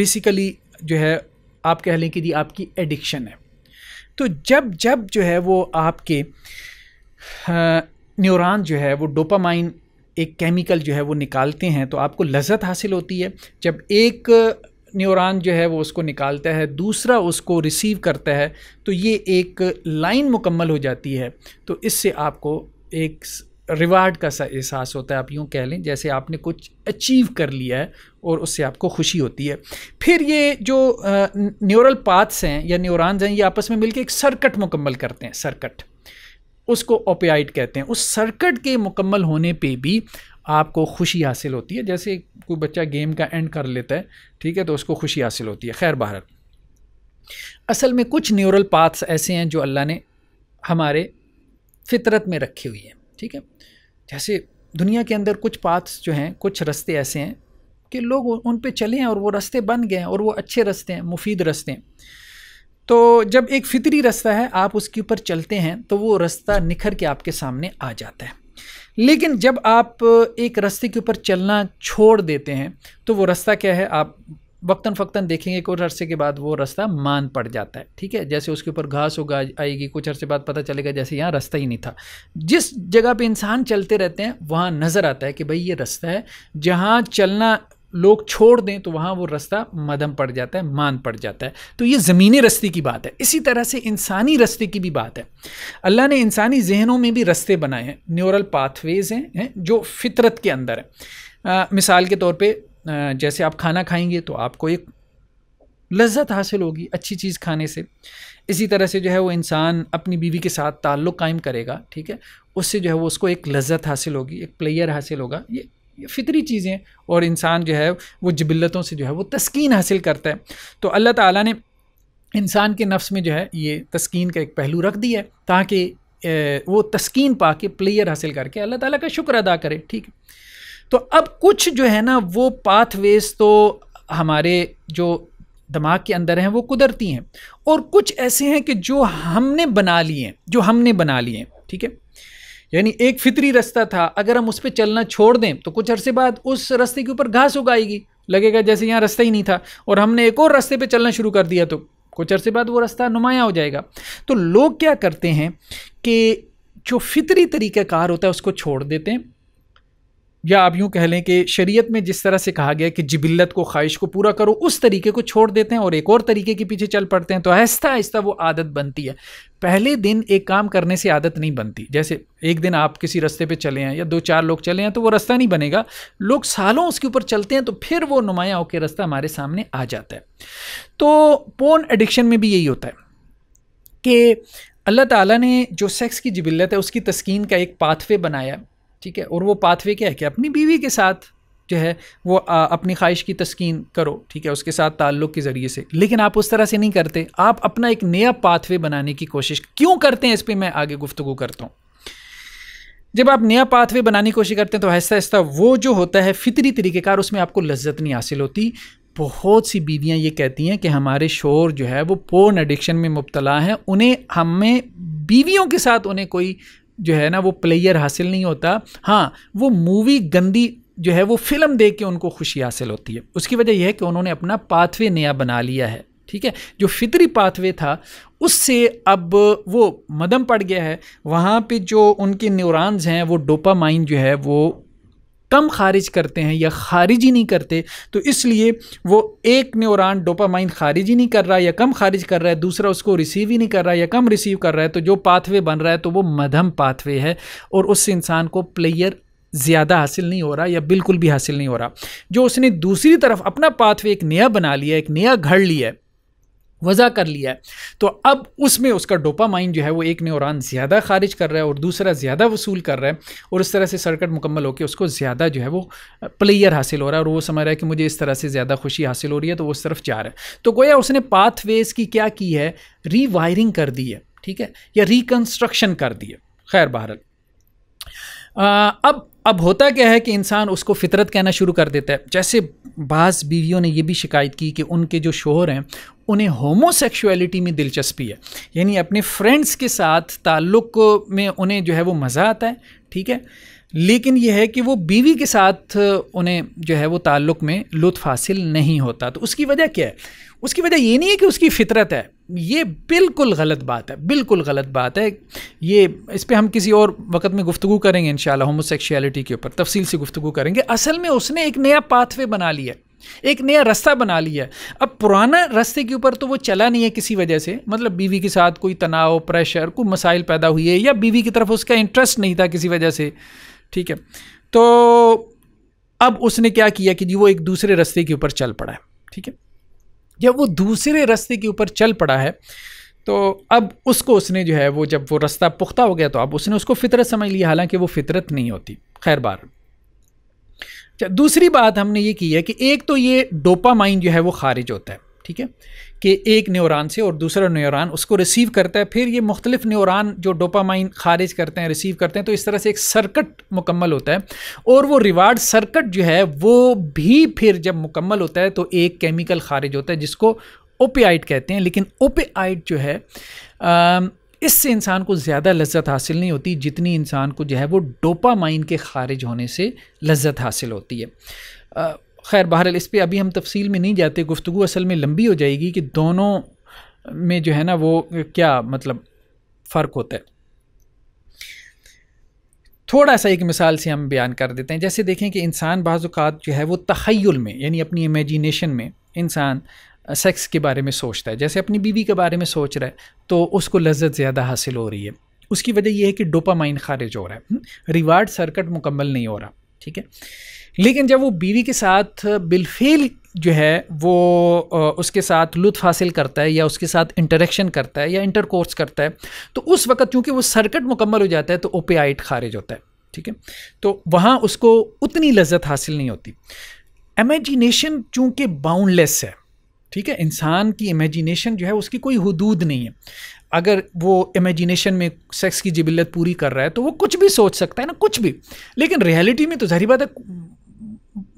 बेसिकली जो है आप कह लें कि जी आपकी एडिक्शन है तो जब जब जो है वो आपके न्यूरॉन जो है वो डोपामाइन एक केमिकल जो है वो निकालते हैं तो आपको लजत हासिल होती है जब एक न्यूरॉन जो है वो उसको निकालता है दूसरा उसको रिसीव करता है तो ये एक लाइन मुकम्मल हो जाती है तो इससे आपको एक रिवार्ड का सा एहसास होता है आप यूँ कह लें जैसे आपने कुछ अचीव कर लिया है और उससे आपको खुशी होती है फिर ये जो न्यूरल पाथ्स हैं या न्यूरॉन्स हैं ये आपस में मिलकर एक सर्कट मुकम्मल करते हैं सर्कट उसको ओपियाइट कहते हैं उस सर्किट के मुकम्मल होने पे भी आपको खुशी हासिल होती है जैसे कोई बच्चा गेम का एंड कर लेता है ठीक है तो उसको खुशी हासिल होती है खैर बहर असल में कुछ न्यूरल पाथ्स ऐसे हैं जो अल्लाह ने हमारे फितरत में रखी हुई हैं ठीक है जैसे दुनिया के अंदर कुछ पाथ्स जो हैं कुछ रस्ते ऐसे हैं कि लोग उन पर चले हैं और वो रस्ते बन गए हैं और वो अच्छे रस्ते हैं मुफीद रस्ते हैं तो जब एक फितरी रास्ता है आप उसके ऊपर चलते हैं तो वो रास्ता निखर के आपके सामने आ जाता है लेकिन जब आप एक रास्ते के ऊपर चलना छोड़ देते हैं तो वो रास्ता क्या है आप वक्ता फ़क्ता देखेंगे कुछ अरसे के बाद वो रास्ता मान पड़ जाता है ठीक है जैसे उसके ऊपर घास उगा आएगी कुछ अरसे बाद पता चलेगा जैसे यहाँ रास्ता ही नहीं था जिस जगह पे इंसान चलते रहते हैं वहाँ नज़र आता है कि भाई ये रास्ता है जहाँ चलना लोग छोड़ दें तो वहाँ वो रास्ता मदम पड़ जाता है मान पड़ जाता है तो ये ज़मीनी रस्ते की बात है इसी तरह से इंसानी रस्ते की भी बात है अल्लाह ने इंसानी जहनों में भी रस्ते बनाए हैं न्यूरल पाथवेज़ हैं है, जो फितरत के अंदर है आ, मिसाल के तौर पे आ, जैसे आप खाना खाएंगे तो आपको एक लज्जत हासिल होगी अच्छी चीज़ खाने से इसी तरह से जो है वो इंसान अपनी बीवी के साथ ताल्लुक़ कायम करेगा ठीक है उससे जो है वो उसको एक लज्जत हासिल होगी एक प्लेयर हासिल होगा ये फितरी चीज़ें और इंसान जो है वो जबिलतों से जो है वो तस्कीन हासिल करता है तो अल्लाह ताला ने इंसान के नफ्स में जो है ये तस्कीन का एक पहलू रख दिया है ताकि वो तस्कीन पा के प्लेयर हासिल करके अल्लाह ताला का शुक्र अदा करे ठीक है तो अब कुछ जो है ना वो पाथवेज तो हमारे जो दिमाग के अंदर हैं वो कुदरती हैं और कुछ ऐसे हैं कि जो हमने बना लिए जो हमने बना लिए हैं ठीक है यानी एक फितरी रास्ता था अगर हम उस पर चलना छोड़ दें तो कुछ अरसे बाद उस रास्ते के ऊपर घास उगाएगी लगेगा जैसे यहाँ रास्ता ही नहीं था और हमने एक और रास्ते पे चलना शुरू कर दिया तो कुछ अरसे बाद वो रास्ता नुमाया हो जाएगा तो लोग क्या करते हैं कि जो फितरी तरीक़ाकार होता है उसको छोड़ देते हैं या आप यूँ कह लें कि शरीयत में जिस तरह से कहा गया कि जिबिल्लत को ख्वाहिश को पूरा करो उस तरीके को छोड़ देते हैं और एक और तरीके के पीछे चल पड़ते हैं तो आहिस्ता आहिस्ता वो आदत बनती है पहले दिन एक काम करने से आदत नहीं बनती जैसे एक दिन आप किसी रास्ते पे चले हैं या दो चार लोग चले हैं तो वो रास्ता नहीं बनेगा लोग सालों उसके ऊपर चलते हैं तो फिर वो नुमाया होकर रास्ता हमारे सामने आ जाता है तो पोन एडिक्शन में भी यही होता है कि अल्लाह ताला ने जो सेक्स की जबिलत है उसकी तस्कीन का एक पाथवे बनाया ठीक है और वो पाथवे क्या है कि अपनी बीवी के साथ जो है वो आ, अपनी ख्वाहिश की तस्कीन करो ठीक है उसके साथ ताल्लुक़ के ज़रिए से लेकिन आप उस तरह से नहीं करते आप अपना एक नया पाथवे बनाने की कोशिश क्यों करते हैं इस पर मैं आगे गुफ्तु करता हूँ जब आप नया पाथवे बनाने की कोशिश करते हैं तो ऐसा ऐसा वो जो होता है फितरी तरीक़ेकार उसमें आपको लज्जत नहीं हासिल होती बहुत सी बीवियाँ ये कहती हैं कि हमारे शोर जो है वो पोर्न एडिक्शन में मुबतला हैं उन्हें हमें बीवियों के साथ उन्हें कोई जो है ना वो प्लेयर हासिल नहीं होता हाँ वो मूवी गंदी जो है वो फिल्म देख के उनको खुशी हासिल होती है उसकी वजह यह है कि उन्होंने अपना पाथवे नया बना लिया है ठीक है जो फितरी पाथवे था उससे अब वो मदम पड़ गया है वहाँ पे जो उनके न्यूरॉन्स हैं वो डोपामाइन जो है वो कम खारिज करते हैं या खारिज ही नहीं करते तो इसलिए वो एक न्यूरॉन डोपामाइन खारिज ही नहीं कर रहा या कम खारिज कर रहा है दूसरा उसको रिसीव ही नहीं कर रहा या कम रिसीव कर रहा है तो जो पाथवे बन रहा है तो वो मधम पाथवे है और उससे इंसान को प्लेयर ज़्यादा हासिल नहीं हो रहा या बिल्कुल भी हासिल नहीं हो रहा जो उसने दूसरी तरफ अपना पाथवे एक नया बना लिया एक नया घर लिया है वज़ा कर लिया है तो अब उसमें उसका डोपा माइंड जो है वो एक न्यूरान ज़्यादा खारिज कर रहा है और दूसरा ज़्यादा वसूल कर रहा है और उस तरह से सर्कट मुकम्मल होकर उसको ज़्यादा जो है वो प्लेयर हासिल हो रहा है और वो समझ रहा है कि मुझे इस तरह से ज़्यादा खुशी हासिल हो रही है तो वो उस तरफ जा रहा है तो गोया उसने पाथवेज़ की क्या की है रीवायरिंग कर दी है ठीक है या रिकन्स्ट्रक्शन कर दी है खैर बहरल अब अब होता क्या है कि इंसान उसको फितरत कहना शुरू कर देता है जैसे बाज़ बीवियों ने यह भी शिकायत की कि उनके जो शोहर हैं उन्हें होमोसेक्सुअलिटी में दिलचस्पी है यानी अपने फ्रेंड्स के साथ ताल्लुक़ में उन्हें जो है वो मज़ा आता है ठीक है लेकिन यह है कि वो बीवी के साथ उन्हें जो है वो ताल्लुक़ में लुत्फ हासिल नहीं होता तो उसकी वजह क्या है उसकी वजह ये नहीं है कि उसकी फितरत है ये बिल्कुल गलत बात है बिल्कुल गलत बात है ये इस पर हम किसी और वक्त में गुफ्तु करेंगे इन होमोसेक्शुअलिटी के ऊपर तफसील से गुफ्तु करेंगे असल में उसने एक नया पाथवे बना लिया एक नया रास्ता बना लिया है अब पुराना रास्ते के ऊपर तो वो चला नहीं है किसी वजह से मतलब बीवी के साथ कोई तनाव प्रेशर कोई मसाइल पैदा हुए या बीवी की तरफ उसका इंटरेस्ट नहीं था किसी वजह से ठीक है तो अब उसने क्या किया कि वो एक दूसरे रास्ते के ऊपर चल पड़ा है ठीक है जब वो दूसरे रास्ते के ऊपर चल पड़ा है तो अब उसको उसने जो है वो जब वो रास्ता पुख्ता हो गया तो अब उसने उसको फितरत समझ लिया हालांकि वो फितरत नहीं होती खैर बार अच्छा, दूसरी बात हमने ये की है कि एक तो ये डोपामाइन जो है वो खारिज होता है ठीक है कि एक न्यूरॉन से और दूसरा न्यूरान उसको रिसीव करता है फिर ये मुख्तलिफ न्यूरान जो डोपामाइन खारिज करते हैं रिसीव करते हैं तो इस तरह से एक सर्कट मुकम्मल होता है और वो रिवार्ड सर्कट जो है वो भी फिर जब मुकम्मल होता है तो एक केमिकल खारिज होता है जिसको ओपियाइड कहते हैं लेकिन ओपियाइड जो है इससे इंसान को ज़्यादा लज्जत हासिल नहीं होती जितनी इंसान को जो है वो डोपामाइन के खारिज होने से लज्जत हासिल होती है खैर बहरहाल इस पर अभी हम तफसील में नहीं जाते गुफ्तु असल में लंबी हो जाएगी कि दोनों में जो है ना वो क्या मतलब फ़र्क होता है थोड़ा सा एक मिसाल से हम बयान कर देते हैं जैसे देखें कि इंसान बाज़ात जो है वो तखयल में यानी अपनी इमेजिनेशन में इंसान सेक्स के बारे में सोचता है जैसे अपनी बीवी के बारे में सोच रहा है तो उसको लज्जत ज़्यादा हासिल हो रही है उसकी वजह यह है कि डोपामाइन खारिज हो रहा है रिवार्ड सर्कट मुकम्मल नहीं हो रहा ठीक है लेकिन जब वो बीवी के साथ बिलफेल जो है वो उसके साथ लुत्फ हासिल करता है या उसके साथ इंटरेक्शन करता है या इंटरकोर्स करता है तो उस वक्त चूँकि वो सर्कट मुकम्मल हो जाता है तो ओपेआइट खारिज होता है ठीक है तो वहाँ उसको उतनी लज्जत हासिल नहीं होती इमेजिनेशन चूँकि बाउंडलेस है ठीक है इंसान की इमेजिनेशन जो है उसकी कोई हदूद नहीं है अगर वो इमेजिनेशन में सेक्स की जबिलत पूरी कर रहा है तो वो कुछ भी सोच सकता है ना कुछ भी लेकिन रियलिटी में तो जहरी बात है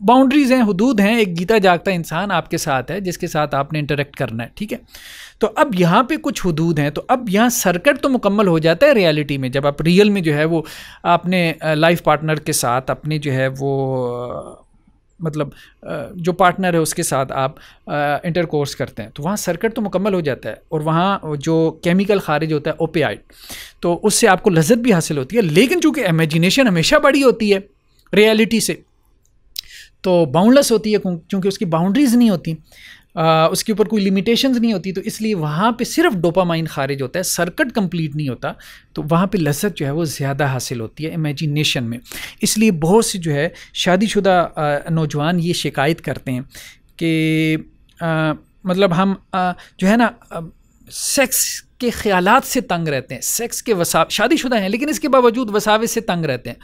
बाउंड्रीज़ हैं हदूद हैं एक गीता जागता इंसान आपके साथ है जिसके साथ आपने इंटरेक्ट करना है ठीक है तो अब यहाँ पे कुछ हदूद हैं तो अब यहाँ सर्कट तो मुकम्मल हो जाता है रियलिटी में जब आप रियल में जो है वो अपने लाइफ पार्टनर के साथ अपने जो है वो मतलब जो पार्टनर है उसके साथ आप इंटरकोर्स करते हैं तो वहाँ सर्कट तो मुकम्मल हो जाता है और वहाँ जो केमिकल खारिज होता है ओपेआइड तो उससे आपको लज्जत भी हासिल होती है लेकिन चूँकि इमेजिनेशन हमेशा बड़ी होती है रियलिटी से तो बाउंडलेस होती है क्योंकि उसकी बाउंड्रीज़ नहीं होती आ, उसके ऊपर कोई लिमिटेशंस नहीं होती तो इसलिए वहाँ पे सिर्फ डोपामाइन खारिज होता है सर्कट कंप्लीट नहीं होता तो वहाँ पे लज्जत जो है वो ज़्यादा हासिल होती है इमेजिनेशन में इसलिए बहुत से जो है शादीशुदा नौजवान ये शिकायत करते हैं कि मतलब हम आ, जो है ना सेक्स के ख्याल से तंग रहते हैं सेक्स के वसा शादीशुदा हैं लेकिन इसके बावजूद वसावे से तंग रहते हैं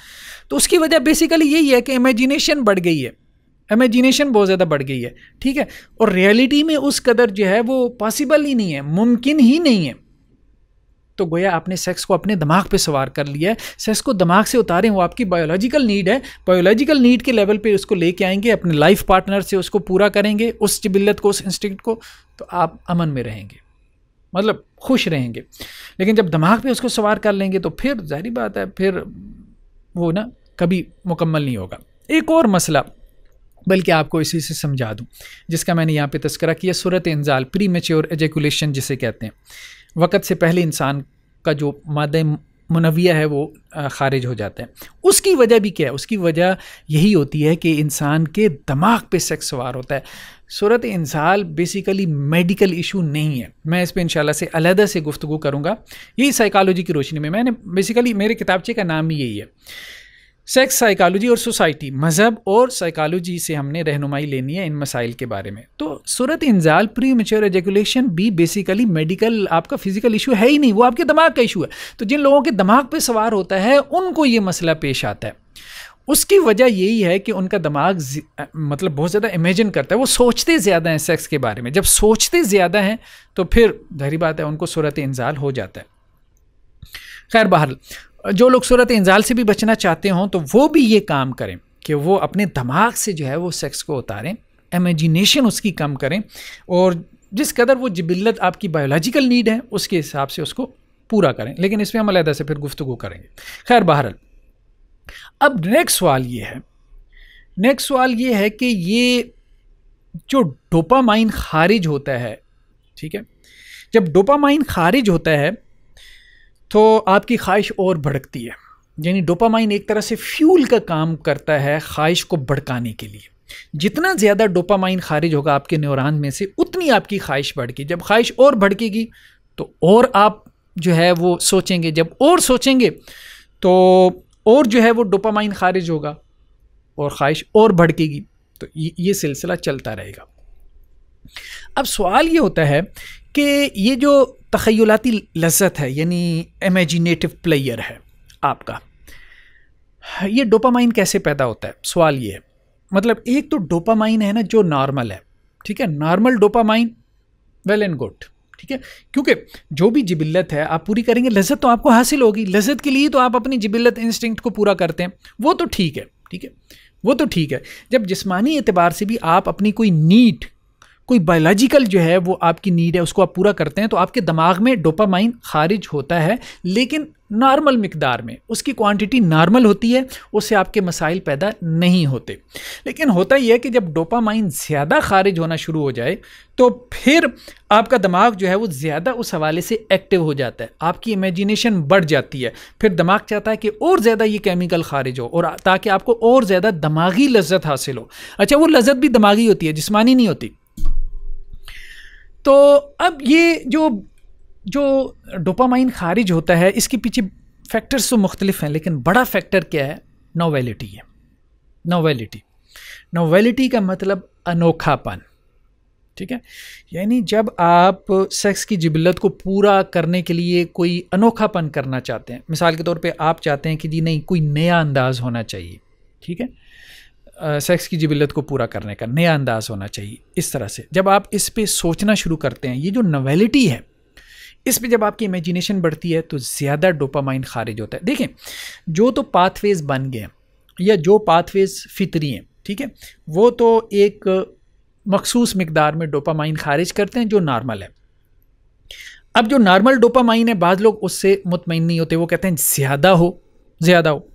तो उसकी वजह बेसिकली यही है कि इमेजिनेशन बढ़ गई है इमेजिनेशन बहुत ज़्यादा बढ़ गई है ठीक है और रियलिटी में उस कदर जो है वो पॉसिबल ही नहीं है मुमकिन ही नहीं है तो गोया आपने सेक्स को अपने दिमाग पे सवार कर लिया है सेक्स को दिमाग से उतारें वो आपकी बायोलॉजिकल नीड है बायोलॉजिकल नीड के लेवल पे उसको लेके आएंगे अपने लाइफ पार्टनर से उसको पूरा करेंगे उस जिबिलत को उस इंस्टिंक्ट को तो आप अमन में रहेंगे मतलब खुश रहेंगे लेकिन जब दिमाग पे उसको सवार कर लेंगे तो फिर जहरी बात है फिर वो ना कभी मुकम्मल नहीं होगा एक और मसला बल्कि आपको इसी से समझा दूँ जिसका मैंने यहाँ पर तस्करा किया सूरत इंजाल प्री मेच्योर एजेकुलेशन जिसे कहते हैं वक़्त से पहले इंसान का जो माद मुनविया है वो ख़ारिज हो जाता है उसकी वजह भी क्या है उसकी वजह यही होती है कि इंसान के दिमाग पे सेक्स सवार होता है सूरत इंसाल बेसिकली मेडिकल इशू नहीं है मैं इस पर इंशाल्लाह से अलहदा से गुफ्तु करूँगा यही साइकालोजी की रोशनी में मैंने बेसिकली मेरे किताबचे का नाम ही यही है सेक्स साइकोलॉजी और सोसाइटी मज़हब और साइकोलॉजी से हमने रहनुमाई लेनी है इन मसाइल के बारे में तो सूरत इंजाल प्री मेच्योर एजुकेशन भी बेसिकली मेडिकल आपका फिजिकल इशू है ही नहीं वो आपके दिमाग का इशू है तो जिन लोगों के दिमाग पे सवार होता है उनको ये मसला पेश आता है उसकी वजह यही है कि उनका दिमाग मतलब बहुत ज़्यादा इमेजिन करता है वो सोचते ज़्यादा हैं सेक्स के बारे में जब सोचते ज़्यादा हैं तो फिर जहरी बात है उनको सूरत इंजाल हो जाता है खैर बहरल जो लोग सूरत इंजाल से भी बचना चाहते हों तो वो भी ये काम करें कि वो अपने दिमाग से जो है वो सेक्स को उतारें इमेजिनेशन उसकी कम करें और जिस कदर वो जबिल्लत आपकी बायोलॉजिकल नीड है उसके हिसाब से उसको पूरा करें लेकिन इसमें हम अलहदा से फिर गुफ्तु करेंगे खैर बहरल अब नेक्स्ट सवाल ये है नेक्स्ट सवाल ये है कि ये जो डोपामाइन खारिज होता है ठीक है जब डोपामाइन खारिज होता है तो आपकी ख्वाहिश और भड़कती है यानी डोपामाइन एक तरह से फ्यूल का काम करता है ख्वाहिश को भड़काने के लिए जितना ज़्यादा डोपामाइन खारिज होगा आपके न्यूरॉन में से उतनी आपकी ख्वाहिश बढ़ेगी जब ख्वाहिश और भड़केगी तो और आप जो है वो सोचेंगे जब और सोचेंगे तो और जो है वो डोपामाइन खारिज होगा और ख्वाहिश और भड़केगी तो ये सिलसिला चलता रहेगा अब सवाल ये होता है कि ये जो तखयलाती लजत है यानी इमेजिनेटिव प्लेयर है आपका ये डोपामाइन कैसे पैदा होता है सवाल ये है मतलब एक तो डोपामाइन है ना जो नॉर्मल है ठीक है normal dopamine well and good ठीक है क्योंकि जो भी जिबिल्लत है आप पूरी करेंगे लजत तो आपको हासिल होगी लजत के लिए तो आप अपनी जिबिल्लत इंस्टिंक्ट को पूरा करते हैं वो तो ठीक है ठीक है वो तो ठीक है जब जिस्मानी एतबार से भी आप अपनी कोई नीट कोई बायोलॉजिकल जो है वो आपकी नीड है उसको आप पूरा करते हैं तो आपके दिमाग में डोपामाइन खारिज होता है लेकिन नॉर्मल मकदार में उसकी क्वांटिटी नॉर्मल होती है उससे आपके मसाइल पैदा नहीं होते लेकिन होता यह है कि जब डोपामाइन ज़्यादा खारिज होना शुरू हो जाए तो फिर आपका दिमाग जो है वो ज़्यादा उस हवाले से एक्टिव हो जाता है आपकी इमेजिनेशन बढ़ जाती है फिर दिमाग चाहता है कि और ज़्यादा ये केमिकल खारिज हो और ताकि आपको और ज़्यादा दिमागी लज्जत हासिल हो अच्छा वो लज्जत भी दिमागी होती है जिसमानी नहीं होती तो अब ये जो जो डोपामाइन खारिज होता है इसके पीछे फैक्टर्स तो मुख्तलिफ हैं लेकिन बड़ा फैक्टर क्या है नोवेलिटी है नोवेलिटी नोवेलिटी का मतलब अनोखापन ठीक है यानी जब आप सेक्स की जिबलत को पूरा करने के लिए कोई अनोखापन करना चाहते हैं मिसाल के तौर पे आप चाहते हैं कि जी नहीं कोई नया अंदाज़ होना चाहिए ठीक है सेक्स की जबिलत को पूरा करने का नया अंदाज होना चाहिए इस तरह से जब आप इस पर सोचना शुरू करते हैं ये जो नवेलिटी है इस पर जब आपकी इमेजिनेशन बढ़ती है तो ज़्यादा डोपामाइन खारिज होता है देखें जो तो पाथवेज बन गए हैं या जो पाथवेज फितरी हैं ठीक है वो तो एक मखसूस मकदार में डोपामाइन खारिज करते हैं जो नॉर्मल है अब जो नॉर्मल डोपामाइन है बाद लोग उससे मुतमिन नहीं होते वो कहते हैं ज़्यादा हो ज़्यादा हो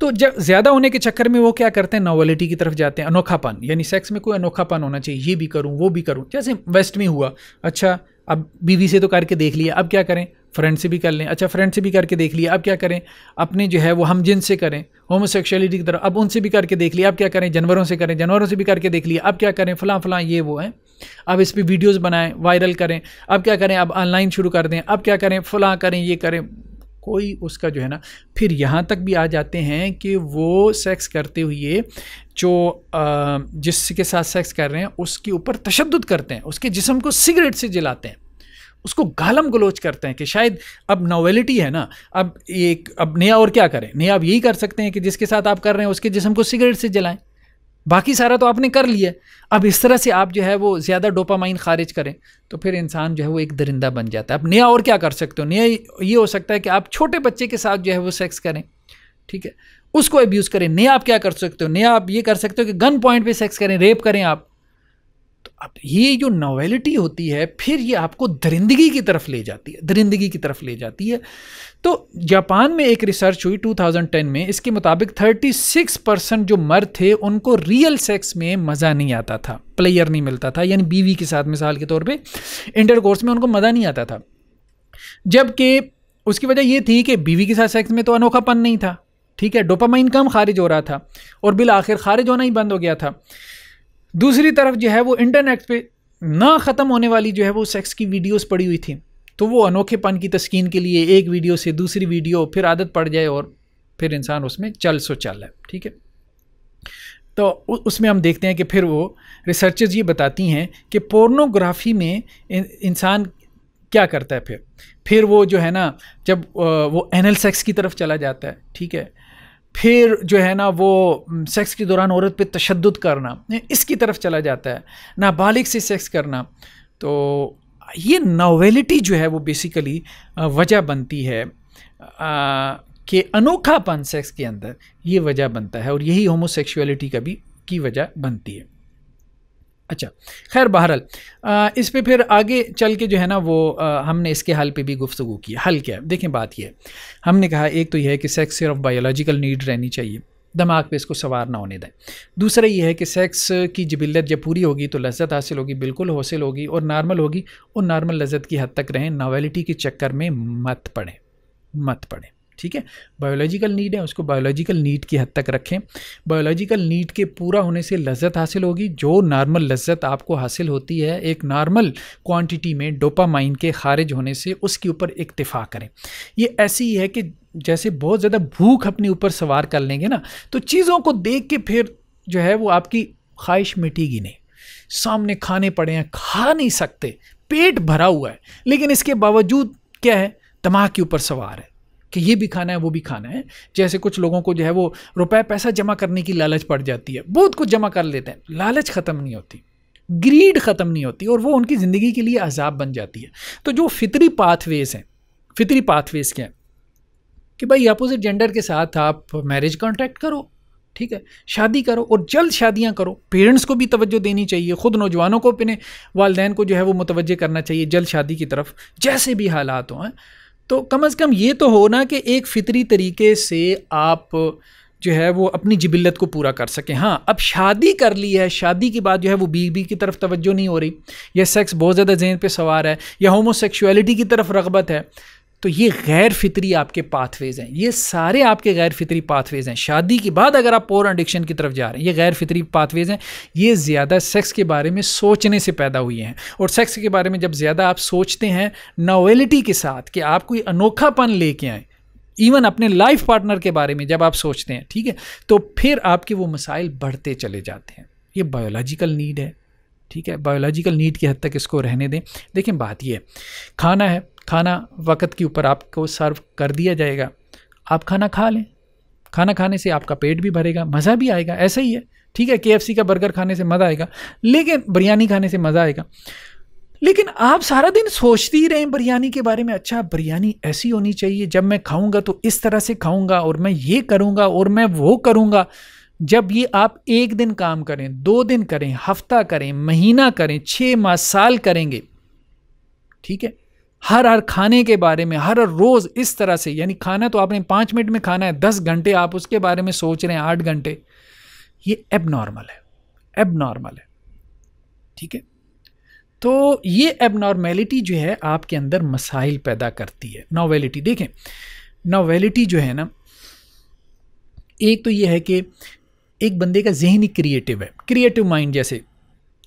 तो जब ज़्यादा होने के चक्कर में वो क्या करते हैं नॉवलिटी की तरफ जाते हैं अनोखापन यानी सेक्स में कोई अनोखापन होना चाहिए ये भी करूँ वो भी करूँ जैसे वेस्ट में हुआ अच्छा अब बीवी से तो करके देख लिया अब क्या करें फ्रेंड से भी कर लें अच्छा फ्रेंड से भी करके देख लिया अब क्या करें अपने जो है वो हम जिन से करें होमोसेक्सुअलिटी की तरफ अब उनसे भी करके देख लिया अब क्या करें जानवरों से करें जानवरों से भी करके देख लिया अब क्या करें फ़लाँ फ़लाँ ये वो है अब इस पर वीडियोज़ बनाएं वायरल करें अब क्या करें अब ऑनलाइन शुरू कर दें अब क्या करें फ़लाँ करें ये करें कोई उसका जो है ना फिर यहाँ तक भी आ जाते हैं कि वो सेक्स करते हुए जो जिसके साथ सेक्स कर रहे हैं उसके ऊपर तशद करते हैं उसके जिसम को सिगरेट से जलाते हैं उसको गालम गलोच करते हैं कि शायद अब नोवेलिटी है ना अब एक अब नया और क्या करें नया अब यही कर सकते हैं कि जिसके साथ आप कर रहे हैं उसके जिसम को सिगरेट से जलाएं बाकी सारा तो आपने कर लिया अब इस तरह से आप जो है वो ज़्यादा डोपामाइन खारिज करें तो फिर इंसान जो है वो एक दरिंदा बन जाता है अब नया और क्या कर सकते हो नया ये हो सकता है कि आप छोटे बच्चे के साथ जो है वो सेक्स करें ठीक है उसको अब्यूज़ करें नया आप क्या कर सकते हो नया आप ये कर सकते हो कि गन पॉइंट पे सेक्स करें रेप करें आप तो अब ये जो नोवेलिटी होती है फिर ये आपको दरिंदगी की तरफ ले जाती है दरिंदगी की तरफ ले जाती है तो जापान में एक रिसर्च हुई 2010 में इसके मुताबिक 36 परसेंट जो मर्द थे उनको रियल सेक्स में मज़ा नहीं आता था प्लेयर नहीं मिलता था यानी बीवी के साथ मिसाल के तौर पे इंटर कोर्स में उनको मज़ा नहीं आता था जबकि उसकी वजह ये थी कि बीवी के साथ सेक्स में तो अनोखापन नहीं था ठीक है डोपामाइन कम खारिज हो रहा था और बिल आखिर खारिज होना ही बंद हो गया था दूसरी तरफ जो है वो इंटरनेट पे ना ख़त्म होने वाली जो है वो सेक्स की वीडियोस पड़ी हुई थी तो वो अनोखेपन की तस्कीन के लिए एक वीडियो से दूसरी वीडियो फिर आदत पड़ जाए और फिर इंसान उसमें चल सो चल है ठीक है तो उसमें हम देखते हैं कि फिर वो रिसर्चर्स ये बताती हैं कि पोर्नोग्राफी में इंसान क्या करता है फिर फिर वो जो है ना जब वो एनल सेक्स की तरफ चला जाता है ठीक है फिर जो है ना वो सेक्स के दौरान औरत पे तशद करना इसकी तरफ चला जाता है नाबालिग से सेक्स करना तो ये नोवेलिटी जो है वो बेसिकली वजह बनती है कि अनोखापन सेक्स के अंदर ये वजह बनता है और यही होमोसेक्सुअलिटी का भी की वजह बनती है अच्छा खैर बहरहाल इस पे फिर आगे चल के जो है ना वो आ, हमने इसके हल पे भी गुफ्तु की हल क्या है देखें बात यह हमने कहा एक तो यह है कि सेक्स सिर्फ बायोलॉजिकल नीड रहनी चाहिए दिमाग पे इसको सवार ना होने दें दूसरा ये है कि सेक्स की जबिलत जब पूरी होगी तो लज्जत हासिल होगी बिल्कुल हौसिल होगी और नॉर्मल होगी और नॉर्मल लज्जत की हद तक रहें नावेलिटी के चक्कर में मत पड़ें मत पड़ें ठीक है बायोलॉजिकल नीड है उसको बायोलॉजिकल नीड की हद तक रखें बायोलॉजिकल नीड के पूरा होने से लज्जत हासिल होगी जो नॉर्मल लज्जत आपको हासिल होती है एक नॉर्मल क्वांटिटी में डोपामाइन के खारिज होने से उसके ऊपर इक्तफ़ा करें ये ऐसी ही है कि जैसे बहुत ज़्यादा भूख अपने ऊपर सवार कर लेंगे ना तो चीज़ों को देख के फिर जो है वो आपकी ख्वाहिश मिटेगी नहीं सामने खाने पड़े हैं खा नहीं सकते पेट भरा हुआ है लेकिन इसके बावजूद क्या है दमाग के ऊपर सवार है कि ये भी खाना है वो भी खाना है जैसे कुछ लोगों को जो है वो रुपए पैसा जमा करने की लालच पड़ जाती है बहुत कुछ जमा कर लेते हैं लालच ख़त्म नहीं होती ग्रीड ख़त्म नहीं होती और वो उनकी ज़िंदगी के लिए अजाब बन जाती है तो जो फितरी पाथवेज़ हैं फितरी पाथवेज़ क्या हैं कि भाई अपोजिट जेंडर के साथ आप मैरिज कॉन्ट्रैक्ट करो ठीक है शादी करो और जल्द शादियाँ करो पेरेंट्स को भी तवज्जो देनी चाहिए ख़ुद नौजवानों को अपने वालदेन को जो है वो मुतवजह करना चाहिए जल्द शादी की तरफ जैसे भी हालात हों हाँ। तो कम अज़ कम ये तो हो ना कि एक फ़ितरी तरीके से आप जो है वो अपनी जबिलत को पूरा कर सकें हाँ अब शादी कर ली है शादी के बाद जो है वो बीवी की तरफ तवज्जो नहीं हो रही या सेक्स बहुत ज़्यादा जहन पे सवार है या होमोसेक्सुअलिटी की तरफ रगबत है तो ये गैर फितरी आपके पाथवेज हैं ये सारे आपके गैर फितरी पाथवेज हैं शादी के बाद अगर आप पोर एडिक्शन की तरफ जा रहे हैं ये गैर फितरी पाथवेज हैं ये ज़्यादा सेक्स के बारे में सोचने से पैदा हुए हैं और सेक्स के बारे में जब ज़्यादा आप सोचते हैं नोवेलिटी के साथ कि आप कोई अनोखापन लेके आएँ इवन अपने लाइफ पार्टनर के बारे में जब आप सोचते हैं ठीक है तो फिर आपके वो मसाइल बढ़ते चले जाते हैं ये बायोलॉजिकल नीड है ठीक है बायोलॉजिकल नीड की हद तक इसको रहने दें लेकिन बात यह खाना है खाना वक़्त के ऊपर आपको सर्व कर दिया जाएगा आप खाना खा लें खाना खाने से आपका पेट भी भरेगा मज़ा भी आएगा ऐसा ही है ठीक है के का बर्गर खाने से मज़ा आएगा लेकिन बिरयानी खाने से मज़ा आएगा लेकिन आप सारा दिन सोचते ही रहें बिरयानी के बारे में अच्छा बिरयानी ऐसी होनी चाहिए जब मैं खाऊंगा तो इस तरह से खाऊंगा और मैं ये करूंगा और मैं वो करूंगा जब ये आप एक दिन काम करें दो दिन करें हफ्ता करें महीना करें छः माह साल करेंगे ठीक है हर हर खाने के बारे में हर हर रोज़ इस तरह से यानी खाना तो आपने पाँच मिनट में खाना है दस घंटे आप उसके बारे में सोच रहे हैं आठ घंटे ये एब नॉर्मल है एब नॉर्मल है ठीक है तो ये एबनॉर्मेलिटी जो है आपके अंदर मसाइल पैदा करती है नोवेलिटी देखें नोवेलिटी जो है ना एक तो ये है कि एक बंदे का जहन ही क्रिएटिव है क्रिएटिव माइंड जैसे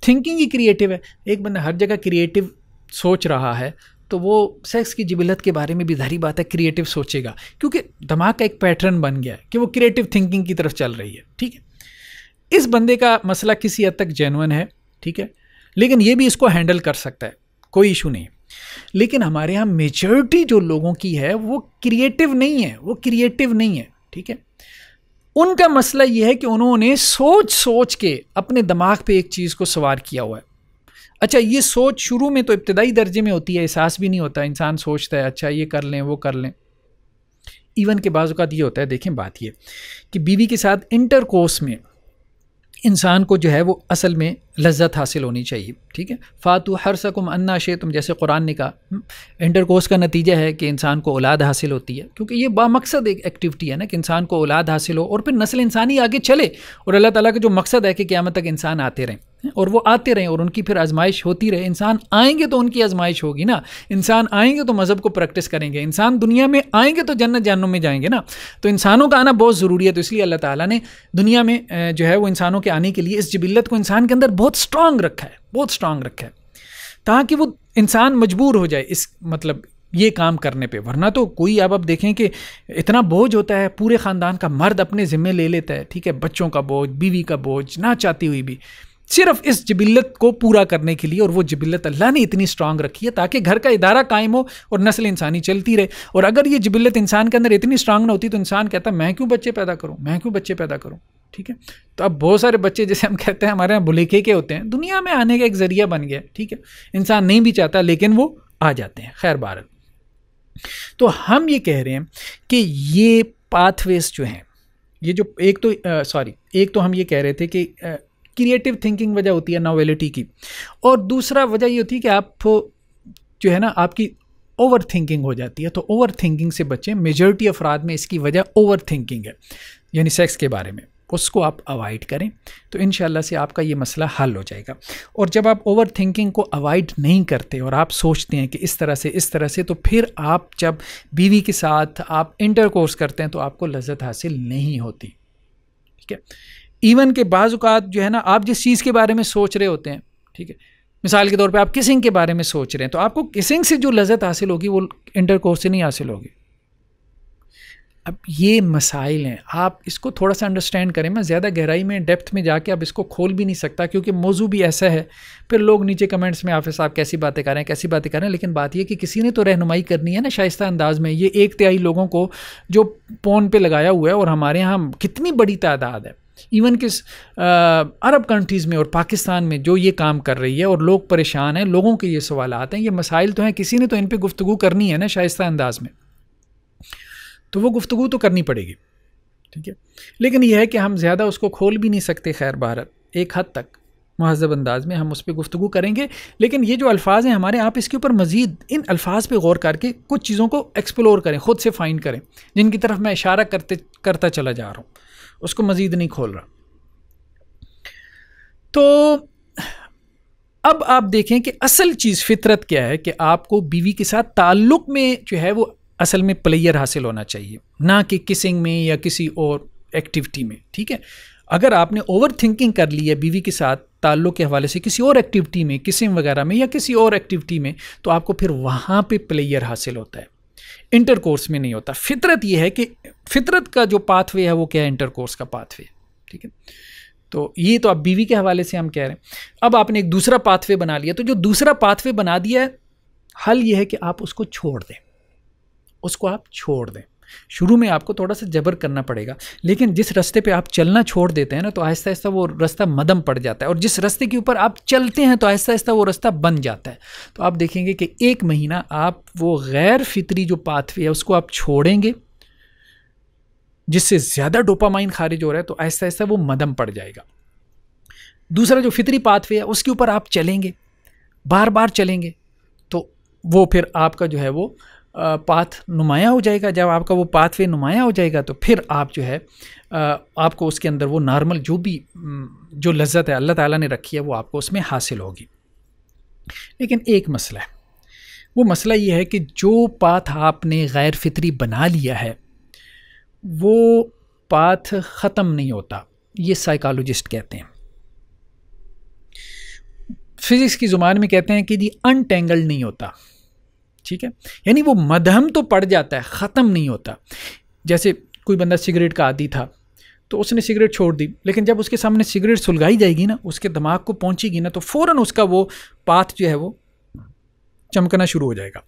थिंकिंग ही क्रिएटिव है एक बंदा हर जगह क्रिएटिव सोच रहा है तो वो सेक्स की जिबिलत के बारे में भी धारी बात है क्रिएटिव सोचेगा क्योंकि दिमाग का एक पैटर्न बन गया है कि वो क्रिएटिव थिंकिंग की तरफ चल रही है ठीक है इस बंदे का मसला किसी हद तक जेनवन है ठीक है लेकिन ये भी इसको हैंडल कर सकता है कोई इशू नहीं लेकिन हमारे यहाँ मेजोरिटी जो लोगों की है वो क्रिएटिव नहीं है वो क्रिएटिव नहीं है ठीक है उनका मसला ये है कि उन्होंने सोच सोच के अपने दिमाग पे एक चीज़ को सवार किया हुआ है अच्छा ये सोच शुरू में तो इब्तदाई दर्जे में होती है एहसास भी नहीं होता इंसान सोचता है अच्छा ये कर लें वो कर लें इवन के बाज़ अवत ये होता है देखें बात ये कि बीवी के साथ इंटर कोर्स में इंसान को जो है वो असल में लज्जत हासिल होनी चाहिए ठीक है फ़ातु हर सकुम अन्ना शे तुम जैसे कुरान ने कहा हम्म, इंटर कोर्स का नतीजा है कि इंसान को औलाद हासिल होती है क्योंकि ये बामकसद एक एक्टिविटी है ना कि इंसान को औलाद हासिल हो और फिर नस्ल इंसानी आगे चले और अल्लाह ताला का जो मकसद है कि क़्यामत तक इंसान आते रहें और वो आते रहें और उनकी फिर आजमाइश होती रहे इंसान आएंगे तो उनकी आजमाइश होगी ना इंसान आएंगे तो मज़हब को प्रैक्टिस करेंगे इंसान दुनिया में आएंगे तो जन्नत जहनम में जाएंगे ना तो इंसानों का आना बहुत ज़रूरी है तो इसलिए अल्लाह ताला ने दुनिया में जो है वो इंसानों के आने के लिए इस जबिलत को इंसान के अंदर बहुत स्ट्रांग रखा है बहुत स्ट्रांग रखा है ताकि वो इंसान मजबूर हो जाए इस मतलब ये काम करने पे वरना तो कोई अब आप देखें कि इतना बोझ होता है पूरे ख़ानदान का मर्द अपने ज़िम्मे ले लेता है ठीक है बच्चों का बोझ बीवी का बोझ ना चाहती हुई भी सिर्फ इस जबिलत को पूरा करने के लिए और वो जबिलत अल्लाह ने इतनी स्ट्रांग रखी है ताकि घर का इदारा कायम हो और नस्ल इंसानी चलती रहे और अगर ये जबिलत इंसान के अंदर इतनी स्ट्रांग ना होती तो इंसान कहता मैं क्यों बच्चे पैदा करूँ मैं क्यों बच्चे पैदा करूँ ठीक है तो अब बहुत सारे बच्चे जैसे हम कहते हैं हमारे यहाँ भुलेखे के होते हैं दुनिया में आने का एक जरिया बन गया ठीक है इंसान नहीं भी चाहता लेकिन वो आ जाते हैं खैर भारत तो हम ये कह रहे हैं कि ये पाथवेज जो हैं ये जो एक तो सॉरी एक तो हम ये कह रहे थे कि क्रिएटिव थिंकिंग वजह होती है नॉवेलिटी की और दूसरा वजह ये होती है कि आप जो है ना आपकी ओवर थिंकिंग हो जाती है तो ओवर थिंकिंग से बचें मेजोरिटी अफराद में इसकी वजह ओवर थिंकिंग है यानी सेक्स के बारे में उसको आप अवॉइड करें तो इन से आपका ये मसला हल हो जाएगा और जब आप ओवर थिंकिंग को अवॉइड नहीं करते और आप सोचते हैं कि इस तरह से इस तरह से तो फिर आप जब बीवी के साथ आप इंटरकोर्स करते हैं तो आपको लज्जत हासिल नहीं होती ठीक है इवन के बाज़ात जो है ना आप जिस चीज़ के बारे में सोच रहे होते हैं ठीक है मिसाल के तौर पे आप किसिंग के बारे में सोच रहे हैं तो आपको किसिंग से जो लजत हासिल होगी वो इंटर कोर्स से नहीं हासिल होगी अब ये मसाइल हैं आप इसको थोड़ा सा अंडरस्टैंड करें मैं ज़्यादा गहराई में डेप्थ में जाके अब इसको खोल भी नहीं सकता क्योंकि मौजू भी ऐसा है फिर लोग नीचे कमेंट्स में आफिस आप कैसी बातें कर रहे हैं कैसी बातें कर रहे हैं लेकिन बात यह कि किसी ने तो रहनुमाई करनी है ना शाइस्ता अंदाज में ये एक तिहाई लोगों को जो फोन पर लगाया हुआ है और हमारे यहाँ कितनी बड़ी तादाद है इवन किस अरब कंट्रीज़ में और पाकिस्तान में जो ये काम कर रही है और लोग परेशान हैं लोगों के ये सवाल आते हैं ये मसाइल तो हैं किसी ने तो इन पर गुफ्तु करनी है ना शाइस्ता अंदाज में तो वो गुफ्तु तो करनी पड़ेगी ठीक है लेकिन यह है कि हम ज़्यादा उसको खोल भी नहीं सकते खैर भारत एक हद तक महजब अंदाज में हम उस पर गुफ्तु करेंगे लेकिन ये जो अल्फाज हैं हमारे आप इसके ऊपर मज़ीद इन अल्फाज पर गौर करके कुछ चीज़ों को एक्सप्लोर करें ख़ुद से फ़ाइंड करें जिनकी तरफ मैं इशारा करते करता चला जा रहा हूँ उसको मज़ीद नहीं खोल रहा तो अब आप देखें कि असल चीज़ फितरत क्या है कि आपको बीवी के साथ ताल्लुक में जो है वो असल में प्लेयर हासिल होना चाहिए ना कि किसिंग में या किसी और एक्टिविटी में ठीक है अगर आपने ओवर थिंकिंग कर ली है बीवी के साथ ताल्लुक के हवाले से किसी और एक्टिविटी में किसिंग वगैरह में या किसी और एक्टिविटी में तो आपको फिर वहाँ पर प्लेयर हासिल होता है इंटर कोर्स में नहीं होता फितरत यह है कि फितरत का जो पाथवे है वो क्या है इंटरकोर्स का पाथवे ठीक है तो ये तो आप बीवी के हवाले से हम कह रहे हैं अब आपने एक दूसरा पाथवे बना लिया तो जो दूसरा पाथवे बना दिया है हल ये है कि आप उसको छोड़ दें उसको आप छोड़ दें शुरू में आपको थोड़ा सा जबर करना पड़ेगा लेकिन जिस रास्ते पे आप चलना छोड़ देते हैं ना तो आहिस्ता आहिस्ता वो रास्ता मदम पड़ जाता है और जिस रास्ते के ऊपर आप चलते हैं तो आहिस्ता आहिस्ता वो रास्ता बन जाता है तो आप देखेंगे कि एक महीना आप वो गैर फितरी जो पाथवे है उसको आप छोड़ेंगे जिससे ज़्यादा डोपामाइन खारिज हो रहा है तो ऐसा ऐसा वो मदम पड़ जाएगा दूसरा जो फितरी पाथवे है उसके ऊपर आप चलेंगे बार बार चलेंगे तो वो फिर आपका जो है वो पाथ नुमाया हो जाएगा जब आपका वो पाथवे नुमाया हो जाएगा तो फिर आप जो है आपको उसके अंदर वो नॉर्मल जो भी जो लज्जत है अल्लाह ताला ने रखी है वो आपको उसमें हासिल होगी लेकिन एक मसला है वो मसला ये है कि जो पाथ आपने गैर फितरी बना लिया है वो पाथ ख़त्म नहीं होता ये साइकोलॉजिस्ट कहते हैं फिज़िक्स की ज़ुबान में कहते हैं कि जी अनटेंगल्ड नहीं होता ठीक है यानी वो मदहम तो पड़ जाता है ख़त्म नहीं होता जैसे कोई बंदा सिगरेट का आदि था तो उसने सिगरेट छोड़ दी लेकिन जब उसके सामने सिगरेट सुलगाई जाएगी ना उसके दिमाग को पहुंचेगी ना तो फ़ौर उसका वो पाथ जो है वो चमकना शुरू हो जाएगा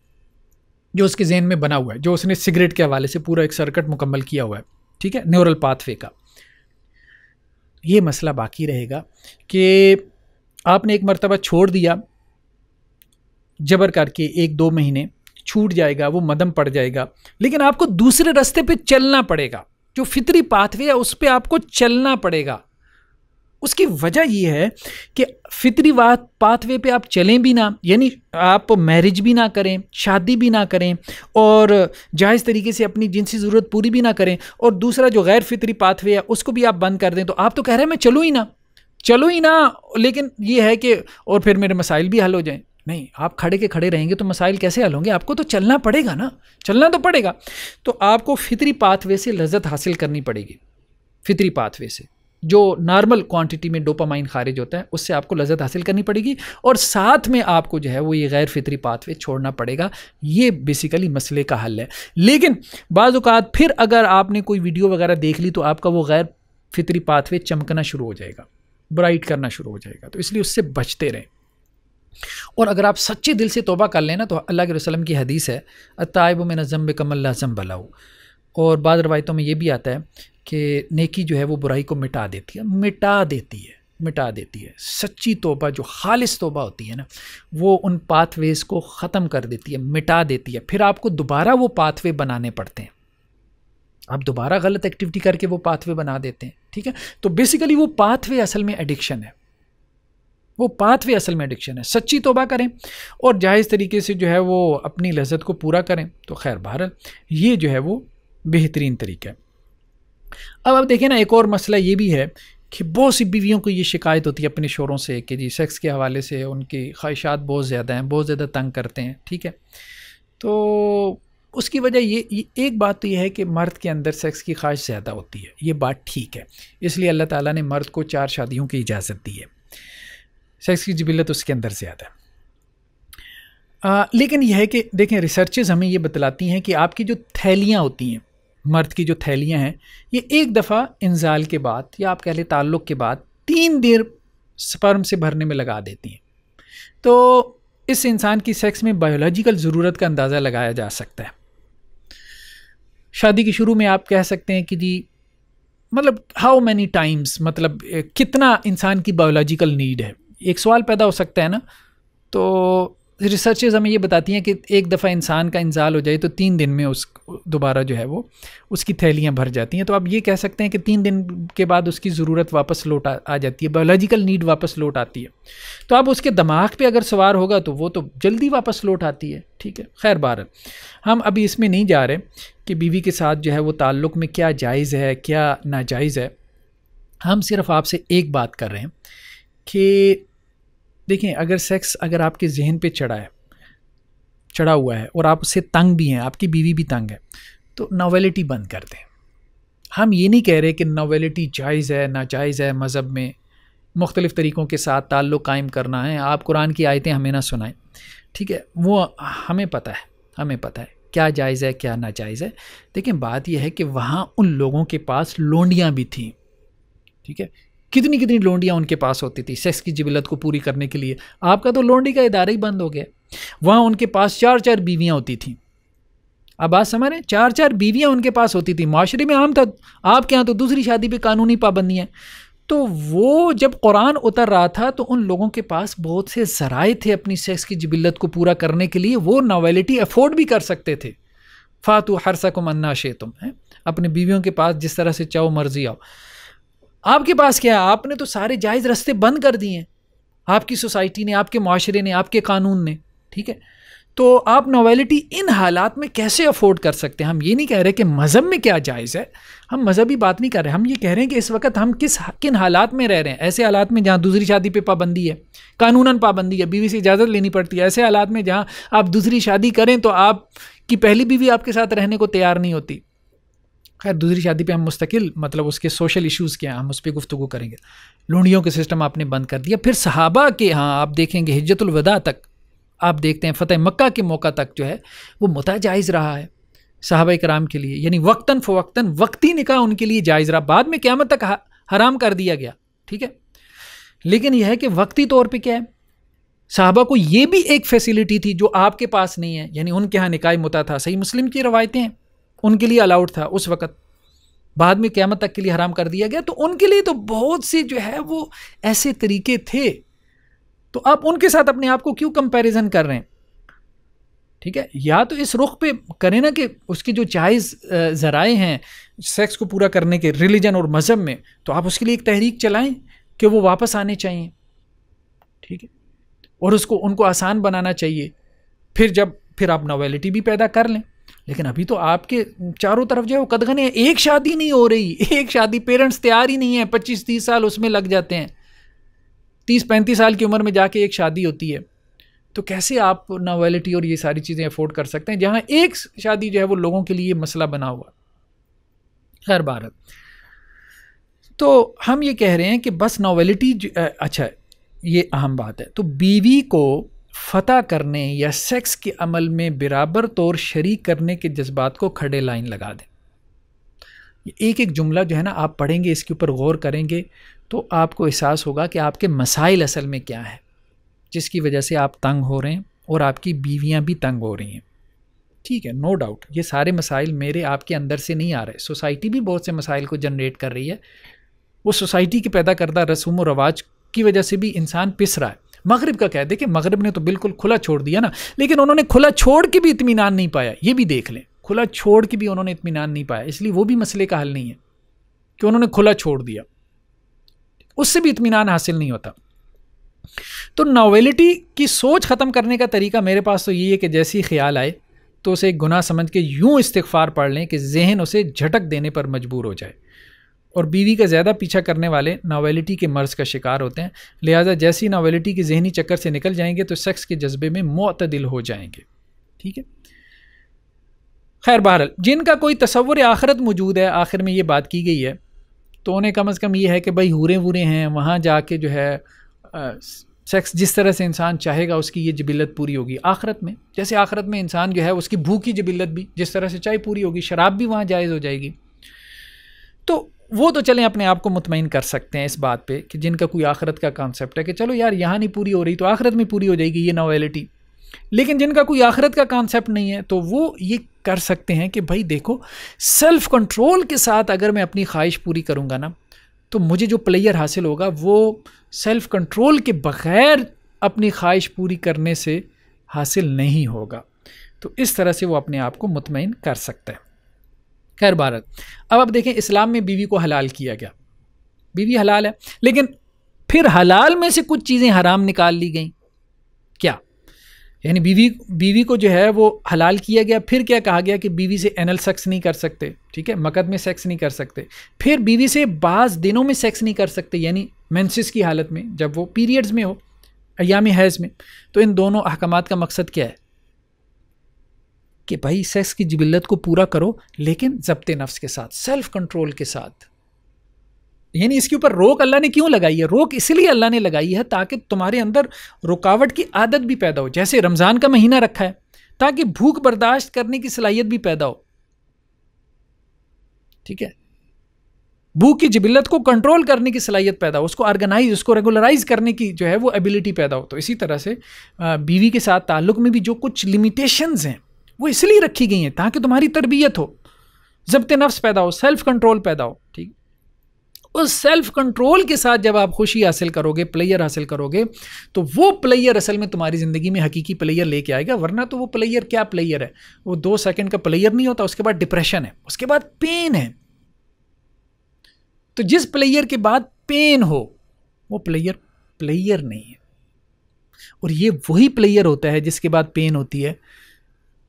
जो उसके जहन में बना हुआ है जो उसने सिगरेट के हवाले से पूरा एक सर्कट मुकम्मल किया हुआ है ठीक है न्यूरल पाथवे का ये मसला बाकी रहेगा कि आपने एक मरतबा छोड़ दिया जबर करके एक दो महीने छूट जाएगा वो मदम पड़ जाएगा लेकिन आपको दूसरे रास्ते पे चलना पड़ेगा जो फितरी पाथवे है उस पर आपको चलना पड़ेगा उसकी वजह यह है कि फितरी बात पाथवे पे आप चलें भी ना यानी आप मैरिज भी ना करें शादी भी ना करें और जायज़ तरीके से अपनी जिनसी ज़रूरत पूरी भी ना करें और दूसरा जो गैर फितरी पाथवे है उसको भी आप बंद कर दें तो आप तो कह रहे हैं मैं चलूँ ही ना चलूँ ही ना लेकिन ये है कि और फिर मेरे मसाइल भी हल हो जाएँ नहीं आप खड़े के खड़े रहेंगे तो मसाइल कैसे हल होंगे आपको तो चलना पड़ेगा ना चलना तो पड़ेगा तो आपको फितरी पाथवे से लज्जत हासिल करनी पड़ेगी फितरी पाथवे से जो नॉर्मल क्वांटिटी में डोपामाइन खारिज होता है उससे आपको लजत हासिल करनी पड़ेगी और साथ में आपको जो है वो ये गैर फितरी पाथवे छोड़ना पड़ेगा ये बेसिकली मसले का हल है लेकिन बाज़ात फिर अगर आपने कोई वीडियो वगैरह देख ली तो आपका वो गैर फितरी पाथवे चमकना शुरू हो जाएगा ब्राइट करना शुरू हो जाएगा तो इसलिए उससे बचते रहें और अगर आप सच्चे दिल से तोबा कर लेना तो अल्लाह के वसलम की हदीस है अतायब में नज़म कमल लाजम बलाऊ और बाद रवायतों में ये भी आता है कि नेकी जो है वो बुराई को मिटा देती है मिटा देती है मिटा देती है सच्ची तोबा जो खालिस तोबा होती है ना वो उन पाथवेज़ को ख़त्म कर देती है मिटा देती है फिर आपको दोबारा वो पाथवे बनाने पड़ते हैं आप दोबारा गलत एक्टिविटी करके वो पाथवे बना देते हैं ठीक है तो बेसिकली वो पाथवे असल में एडिक्शन है वो पाथवे असल में एडिक्शन है सच्ची तोबा करें और जायज़ तरीके से जो है वो अपनी लजत को पूरा करें तो खैर भारत ये जो है वो बेहतरीन तरीका है अब आप देखें ना एक और मसला ये भी है कि बहुत सी बीवियों को ये शिकायत होती है अपने शोरों से कि जी सेक्स के हवाले से उनकी ख्वाहिशात बहुत ज़्यादा हैं बहुत ज़्यादा तंग करते हैं ठीक है तो उसकी वजह ये, ये एक बात तो यह है कि मर्द के अंदर सेक्स की ख्वाहिश ज़्यादा होती है ये बात ठीक है इसलिए अल्लाह ताला ने मर्द को चार शादियों की इजाज़त दी है सेक्स की जबिलत उसके अंदर ज़्यादा है आ, लेकिन यह है कि देखें रिसर्चेज हमें ये बतलाती हैं कि आपकी जो थैलियाँ होती हैं मर्द की जो थैलियाँ हैं ये एक दफ़ा इंजाल के बाद या आप कह लें ताल्लुक़ के बाद तीन देर स्पर्म से भरने में लगा देती हैं तो इस इंसान की सेक्स में बायोलॉजिकल ज़रूरत का अंदाज़ा लगाया जा सकता है शादी के शुरू में आप कह सकते हैं कि जी मतलब हाउ मैनी टाइम्स मतलब कितना इंसान की बायोलॉजिकल नीड है एक सवाल पैदा हो सकता है ना तो रिसर्चेज हमें ये बताती हैं कि एक दफ़ा इंसान का इंजाल हो जाए तो तीन दिन में उस दोबारा जो है वो उसकी थैलियाँ भर जाती हैं तो आप ये कह सकते हैं कि तीन दिन के बाद उसकी ज़रूरत वापस लौट आ, जाती है बायोलॉजिकल नीड वापस लौट आती है तो अब उसके दिमाग पे अगर सवार होगा तो वो तो जल्दी वापस लौट आती है ठीक है खैर बार हम अभी इसमें नहीं जा रहे कि बीवी के साथ जो है वो ताल्लुक़ में क्या जायज़ है क्या नाजायज़ है हम सिर्फ आपसे एक बात कर रहे हैं कि देखें अगर सेक्स अगर आपके जहन पे चढ़ा है चढ़ा हुआ है और आप उससे तंग भी हैं आपकी बीवी भी तंग है तो नावेलिटी बंद कर दें हम ये नहीं कह रहे कि नावेलिटी जायज़ है नाजायज़ है मज़हब में मुख्तलिफ़ तरीक़ों के साथ ताल्लुक़ कायम करना है आप कुरान की आयतें हमें ना सुनाएं ठीक है वो हमें पता है हमें पता है क्या जायज़ है क्या नाजायज़ है लेकिन बात यह है कि वहाँ उन लोगों के पास लोंडियाँ भी थीं ठीक है कितनी कितनी लोंडियाँ उनके पास होती थी सेक्स की जबिलत को पूरी करने के लिए आपका तो लोंडी का इदारा ही बंद हो गया वहाँ उनके पास चार चार बीवियाँ होती थी अब बात समझ रहे हैं चार चार बीवियाँ उनके पास होती थी माशरे में आम था आपके यहाँ तो दूसरी शादी पर कानूनी पाबंदियाँ तो वो जब कुरान उतर रहा था तो उन लोगों के पास बहुत से जराए थे अपनी सेक्स की जबिलत को पूरा करने के लिए वो नावेलिटी अफोर्ड भी कर सकते थे फातु हरसा को मन्ना शे तुम हैं अपने बीवियों के पास जिस तरह से चाहो मर्जी आओ आपके पास क्या है आपने तो सारे जायज़ रस्ते बंद कर दिए हैं आपकी सोसाइटी ने आपके माशरे ने आपके कानून ने ठीक है तो आप नोवेलिटी इन हालात में कैसे अफोर्ड कर सकते हैं हम ये नहीं कह रहे कि मज़हब में क्या जायज़ है हम मज़हबी बात नहीं कर रहे हम ये कह रहे हैं कि इस वक्त हम किस किन हालात में रह रहे हैं ऐसे हालात में जहाँ दूसरी शादी पे पाबंदी है कानूनन पाबंदी है बीवी से इजाज़त लेनी पड़ती है ऐसे हालात में जहाँ आप दूसरी शादी करें तो आपकी पहली बीवी आपके साथ रहने को तैयार नहीं होती खैर दूसरी शादी पे हम मुस्तकिल मतलब उसके सोशल इश्यूज़ क्या हैं हम उस पर गुफ्तु करेंगे लूडियों के सिस्टम आपने बंद कर दिया फिर सहाबा के यहाँ आप देखेंगे हिजतुलवदा तक आप देखते हैं फ़तेह मक्का के मौका तक जो है वो मुता जायज़ रहा है साहब कराम के लिए यानी वक्ता फ़वक्ता वक्ती निकाह उनके लिए जायज़ रहा बाद में क्यामत तक हराम कर दिया गया ठीक है लेकिन यह है कि वक्ती तौर पर क्या है साहबा को ये भी एक फैसिलिटी थी जो आपके पास नहीं है यानी उनके यहाँ निकाय मुता था सही मुस्लिम की रवायतें हैं उनके लिए अलाउड था उस वक़्त बाद में क़्यामत तक के लिए हराम कर दिया गया तो उनके लिए तो बहुत से जो है वो ऐसे तरीके थे तो आप उनके साथ अपने आप को क्यों कंपैरिजन कर रहे हैं ठीक है या तो इस रुख पे करें ना कि उसके जो जायज़ ज़राए हैं सेक्स को पूरा करने के रिलीजन और मज़हब में तो आप उसके लिए एक तहरीक चलाएं कि वो वापस आने चाहिए ठीक है और उसको उनको आसान बनाना चाहिए फिर जब फिर आप नोवेलिटी भी पैदा कर लें लेकिन अभी तो आपके चारों तरफ जो है वो कदगने हैं एक शादी नहीं हो रही एक शादी पेरेंट्स तैयार ही नहीं है पच्चीस तीस साल उसमें लग जाते हैं तीस पैंतीस साल की उम्र में जाके एक शादी होती है तो कैसे आप नावेलिटी और ये सारी चीज़ें अफोर्ड कर सकते हैं जहाँ एक शादी जो है वो लोगों के लिए मसला बना हुआ हर भारत तो हम ये कह रहे हैं कि बस नावेलिटी अच्छा ये अहम बात है तो बीवी को फ़तह करने या सेक्स के अमल में बराबर तौर शरीक करने के जज्बात को खड़े लाइन लगा दें एक एक जुमला जो है ना आप पढ़ेंगे इसके ऊपर गौर करेंगे तो आपको एहसास होगा कि आपके मसाइल असल में क्या है जिसकी वजह से आप तंग हो रहे हैं और आपकी बीवियाँ भी तंग हो रही हैं ठीक है नो डाउट ये सारे मसाइल मेरे आपके अंदर से नहीं आ रहे सोसाइटी भी बहुत से मसाइल को जनरेट कर रही है वो सोसाइटी की पैदा करदा रसूम व रवाज की वजह से भी इंसान पिस रहा है मगरब का क्या है देखिए मगरब ने तो बिल्कुल खुला छोड़ दिया ना लेकिन उन्होंने खुला छोड़ के भी इतमान नहीं पाया ये भी देख लें खुला छोड़ के भी उन्होंने इतमान नहीं पाया इसलिए वो भी मसले का हल नहीं है कि उन्होंने खुला छोड़ दिया उससे भी इतमान हासिल नहीं होता तो नावेलिटी की सोच ख़त्म करने का तरीका मेरे पास तो यही है कि जैसे ही ख्याल आए तो उसे एक गुनाह समझ के यूँ इस्तफ़ार पढ़ लें कि जहन उसे झटक देने पर मजबूर हो जाए और बीवी का ज़्यादा पीछा करने वाले नावेलिटी के मर्ज का शिकार होते हैं लिहाजा जैसी नावेलिटी के जहनी चक्कर से निकल जाएंगे तो सेक्स के जज्बे में मतदिल हो जाएंगे ठीक है खैर बहरल जिनका कोई तस्वुर आखरत मौजूद है आखिर में ये बात की गई है तो उन्हें कम अज़ कम ये है कि भाई हुरे वूरे हैं वहाँ जाके जो है आ, सेक्स जिस तरह से इंसान चाहेगा उसकी ये जबिलत पूरी होगी आखरत में जैसे आखरत में इंसान जो है उसकी भूख की जबिलत भी जिस तरह से चाहे पूरी होगी शराब भी वहाँ जायज़ हो जाएगी तो वो तो चलें अपने आप को मुतमिन कर सकते हैं इस बात पे कि जिनका कोई आखरत का कॉन्सेप्ट है कि चलो यार यहाँ नहीं पूरी हो रही तो आखरत में पूरी हो जाएगी ये नोवेलिटी लेकिन जिनका कोई आखरत का कॉन्सेप्ट नहीं है तो वो ये कर सकते हैं कि भाई देखो सेल्फ कंट्रोल के साथ अगर मैं अपनी ख्वाहिश पूरी करूँगा ना तो मुझे जो प्लेयर हासिल होगा वो सेल्फ कंट्रोल के बग़ैर अपनी ख्वाहिश पूरी करने से हासिल नहीं होगा तो इस तरह से वो अपने आप को मुतमिन कर सकते हैं खैर भारत अब आप देखें इस्लाम में बीवी को हलाल किया गया बीवी हलाल है लेकिन फिर हलाल में से कुछ चीज़ें हराम निकाल ली गई क्या यानी बीवी बीवी को जो है वो हलाल किया गया फिर क्या कहा गया कि बीवी से एनल सेक्स नहीं कर सकते ठीक है मकद में सेक्स नहीं कर सकते फिर बीवी से बाज़ दिनों में सेक्स नहीं कर सकते यानी मैंसिस की हालत में जब वो पीरियड्स में हो अयाम हैज़ में तो इन दोनों अहकाम का मकसद क्या है कि भाई सेक्स की जबिलत को पूरा करो लेकिन जब्त नफ्स के साथ सेल्फ कंट्रोल के साथ यानी इसके ऊपर रोक अल्लाह ने क्यों लगाई है रोक इसलिए अल्लाह ने लगाई है ताकि तुम्हारे अंदर रुकावट की आदत भी पैदा हो जैसे रमज़ान का महीना रखा है ताकि भूख बर्दाश्त करने की सलाहियत भी पैदा हो ठीक है भूख की जबिलत को कंट्रोल करने की सलाहियत पैदा हो उसको ऑर्गेनाइज उसको रेगुलराइज करने की जो है वो एबिलिटी पैदा हो तो इसी तरह से बीवी के साथ ताल्लुक में भी जो कुछ लिमिटेशंस हैं वो इसलिए रखी गई हैं ताकि तुम्हारी तरबियत हो जब्त नफ्स पैदा हो सेल्फ कंट्रोल पैदा हो ठीक उस सेल्फ कंट्रोल के साथ जब आप खुशी हासिल करोगे प्लेयर हासिल करोगे तो वो प्लेयर असल में तुम्हारी ज़िंदगी में हकीकी प्लेयर लेके आएगा वरना तो वो प्लेयर क्या प्लेयर है वो दो सेकंड का प्लेयर नहीं होता उसके बाद डिप्रेशन है उसके बाद पेन है तो जिस प्लेयर के बाद पेन हो वो प्लेयर प्लेयर नहीं है और ये वही प्लेयर होता है जिसके बाद पेन होती है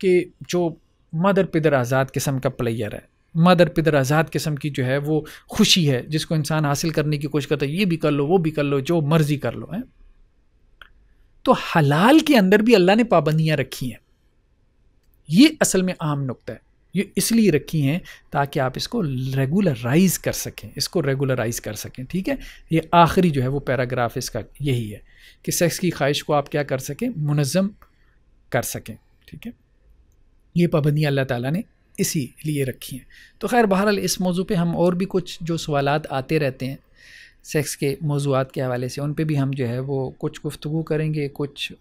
कि जो मदर पिदर आज़ाद किस्म का प्लेयर है मदर पिदर आज़ाद किस्म की जो है वो खुशी है जिसको इंसान हासिल करने की कोशिश करता है ये भी कर लो वो भी कर लो जो मर्ज़ी कर लो है तो हलाल के अंदर भी अल्लाह ने पाबंदियाँ रखी हैं ये असल में आम नुकता है ये इसलिए रखी हैं ताकि आप इसको रेगुलराइज कर सकें इसको रेगुलराइज कर सकें ठीक है ये आखिरी जो है वो पैराग्राफ इसका यही है कि सेक्स की ख्वाहिश को आप क्या कर सकें मुनज़म कर सकें ठीक है ये पाबंदियाँ अल्लाह ताला ने इसी लिए रखी हैं तो खैर बहरहाल इस मौजू पे हम और भी कुछ जो सवाल आते रहते हैं सेक्स के मौजूद के हवाले से उन पर भी हम जो है वो कुछ गुफ्तु करेंगे कुछ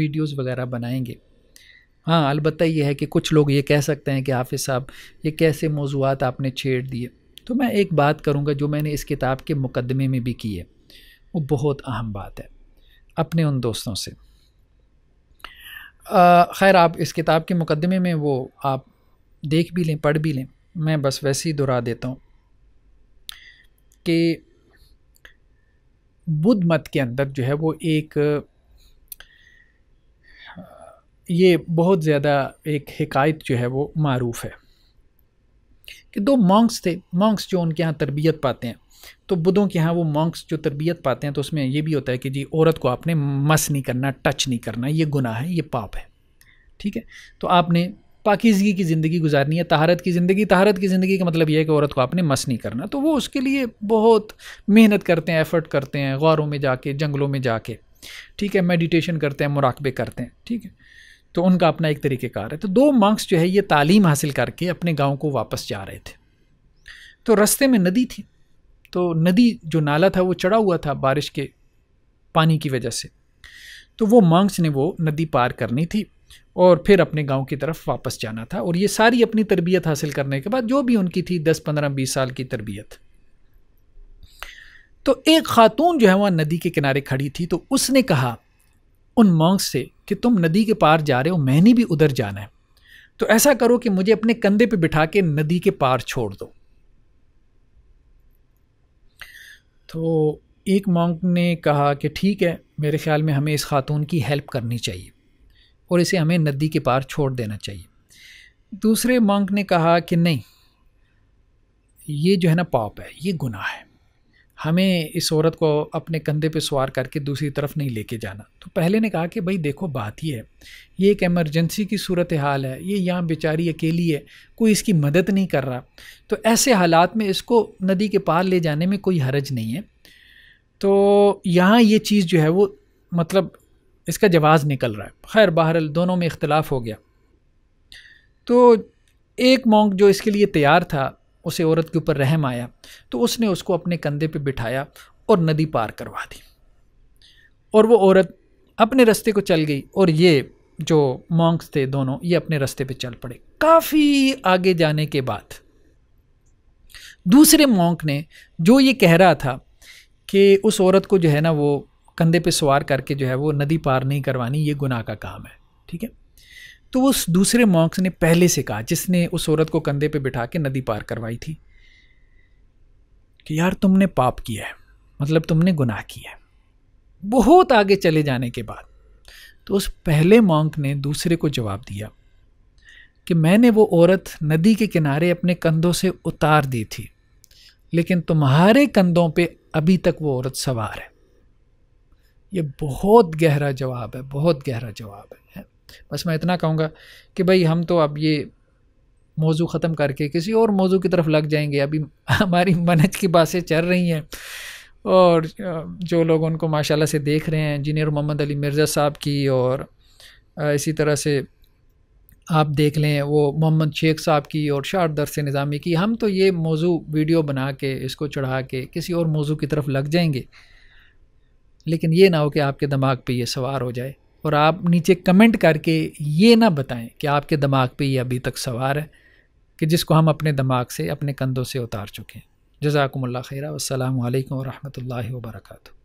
वीडियोस वगैरह बनाएंगे हाँ अलबत् यह है कि कुछ लोग ये कह सकते हैं कि हाफिज़ साहब ये कैसे मौजूद आपने छेड़ दिए तो मैं एक बात करूँगा जो मैंने इस किताब के मुकदमे में भी की है वो बहुत अहम बात है अपने उन दोस्तों से खैर आप इस किताब के मुकदमे में वो आप देख भी लें पढ़ भी लें मैं बस वैसे ही दोहरा देता हूँ कि बुद्ध मत के अंदर जो है वो एक ये बहुत ज़्यादा एक हिकायत जो है वो मरूफ है कि दो मॉन्क्स थे मॉन्क्स जो उनके यहाँ तरबियत पाते हैं तो बुद्धों के यहाँ वो मॉन्क्स जो तरबियत पाते हैं तो उसमें ये भी होता है कि जी औरत को आपने मस नहीं करना टच नहीं करना ये गुनाह है ये पाप है ठीक है तो आपने पाकिजगी की ज़िंदगी गुजारनी है तहारत की ज़िंदगी तहारत की ज़िंदगी का मतलब यह है कि औरत को आपने मस नहीं करना तो वो उसके लिए बहुत मेहनत करते हैं एफ़र्ट करते हैं गौरों में जाके जंगलों में जाके ठीक है मेडिटेशन करते हैं मुराकबे करते हैं ठीक है तो उनका अपना एक तरीक़ेकार है तो दो मार्क्स जो है ये तालीम हासिल करके अपने गाँव को वापस जा रहे थे तो रस्ते में नदी थी तो नदी जो नाला था वो चढ़ा हुआ था बारिश के पानी की वजह से तो वो मांग्स ने वो नदी पार करनी थी और फिर अपने गांव की तरफ वापस जाना था और ये सारी अपनी तरबियत हासिल करने के बाद जो भी उनकी थी दस पंद्रह बीस साल की तरबियत तो एक खातून जो है वहाँ नदी के किनारे खड़ी थी तो उसने कहा उन मॉन्ग्स से कि तुम नदी के पार जा रहे हो मैंने भी उधर जाना है तो ऐसा करो कि मुझे अपने कंधे पर बिठा के नदी के पार छोड़ दो तो एक मॉन्क ने कहा कि ठीक है मेरे ख्याल में हमें इस खातून की हेल्प करनी चाहिए और इसे हमें नदी के पार छोड़ देना चाहिए दूसरे मॉन्क ने कहा कि नहीं ये जो है ना पाप है ये गुनाह है हमें इस औरत को अपने कंधे पे सवार करके दूसरी तरफ नहीं लेके जाना तो पहले ने कहा कि भाई देखो बात ही है ये एक एमरजेंसी की सूरत हाल है ये यहाँ बेचारी अकेली है कोई इसकी मदद नहीं कर रहा तो ऐसे हालात में इसको नदी के पार ले जाने में कोई हरज नहीं है तो यहाँ ये चीज़ जो है वो मतलब इसका जवाज़ निकल रहा है खैर बहरल दोनों में इख्तलाफ हो गया तो एक मोंग जो इसके लिए तैयार था उसे औरत के ऊपर रहम आया तो उसने उसको अपने कंधे पे बिठाया और नदी पार करवा दी और वो औरत अपने रास्ते को चल गई और ये जो मॉन्क्स थे दोनों ये अपने रास्ते पे चल पड़े काफ़ी आगे जाने के बाद दूसरे मॉन्क ने जो ये कह रहा था कि उस औरत को जो है ना वो कंधे पे सवार करके जो है वो नदी पार नहीं करवानी ये गुनाह का काम है ठीक है तो उस दूसरे मॉक्स ने पहले से कहा जिसने उस औरत को कंधे पे बिठा के नदी पार करवाई थी कि यार तुमने पाप किया है मतलब तुमने गुनाह किया है बहुत आगे चले जाने के बाद तो उस पहले मॉन्क ने दूसरे को जवाब दिया कि मैंने वो औरत नदी के किनारे अपने कंधों से उतार दी थी लेकिन तुम्हारे कंधों पे अभी तक वो औरत सवार है ये बहुत गहरा जवाब है बहुत गहरा जवाब है बस मैं इतना कहूँगा कि भाई हम तो अब ये मौजू ख़त्म करके किसी और मौजू की तरफ लग जाएंगे अभी हमारी मनज की बातें चल रही हैं और जो लोग उनको माशाल्लाह से देख रहे हैं इंजीनियर मोहम्मद अली मिर्ज़ा साहब की और इसी तरह से आप देख लें वो मोहम्मद शेख साहब की और शार दरस निज़ामी की हम तो ये मौजू वीडियो बना के इसको चढ़ा के किसी और मौजू की तरफ लग जाएंगे लेकिन ये ना हो कि आपके दिमाग पे ये सवार हो जाए और आप नीचे कमेंट करके ये ना बताएं कि आपके दिमाग पे ये अभी तक सवार है कि जिसको हम अपने दिमाग से अपने कंधों से उतार चुके हैं जजाकमल खैरा वालकम वरहमल वर्का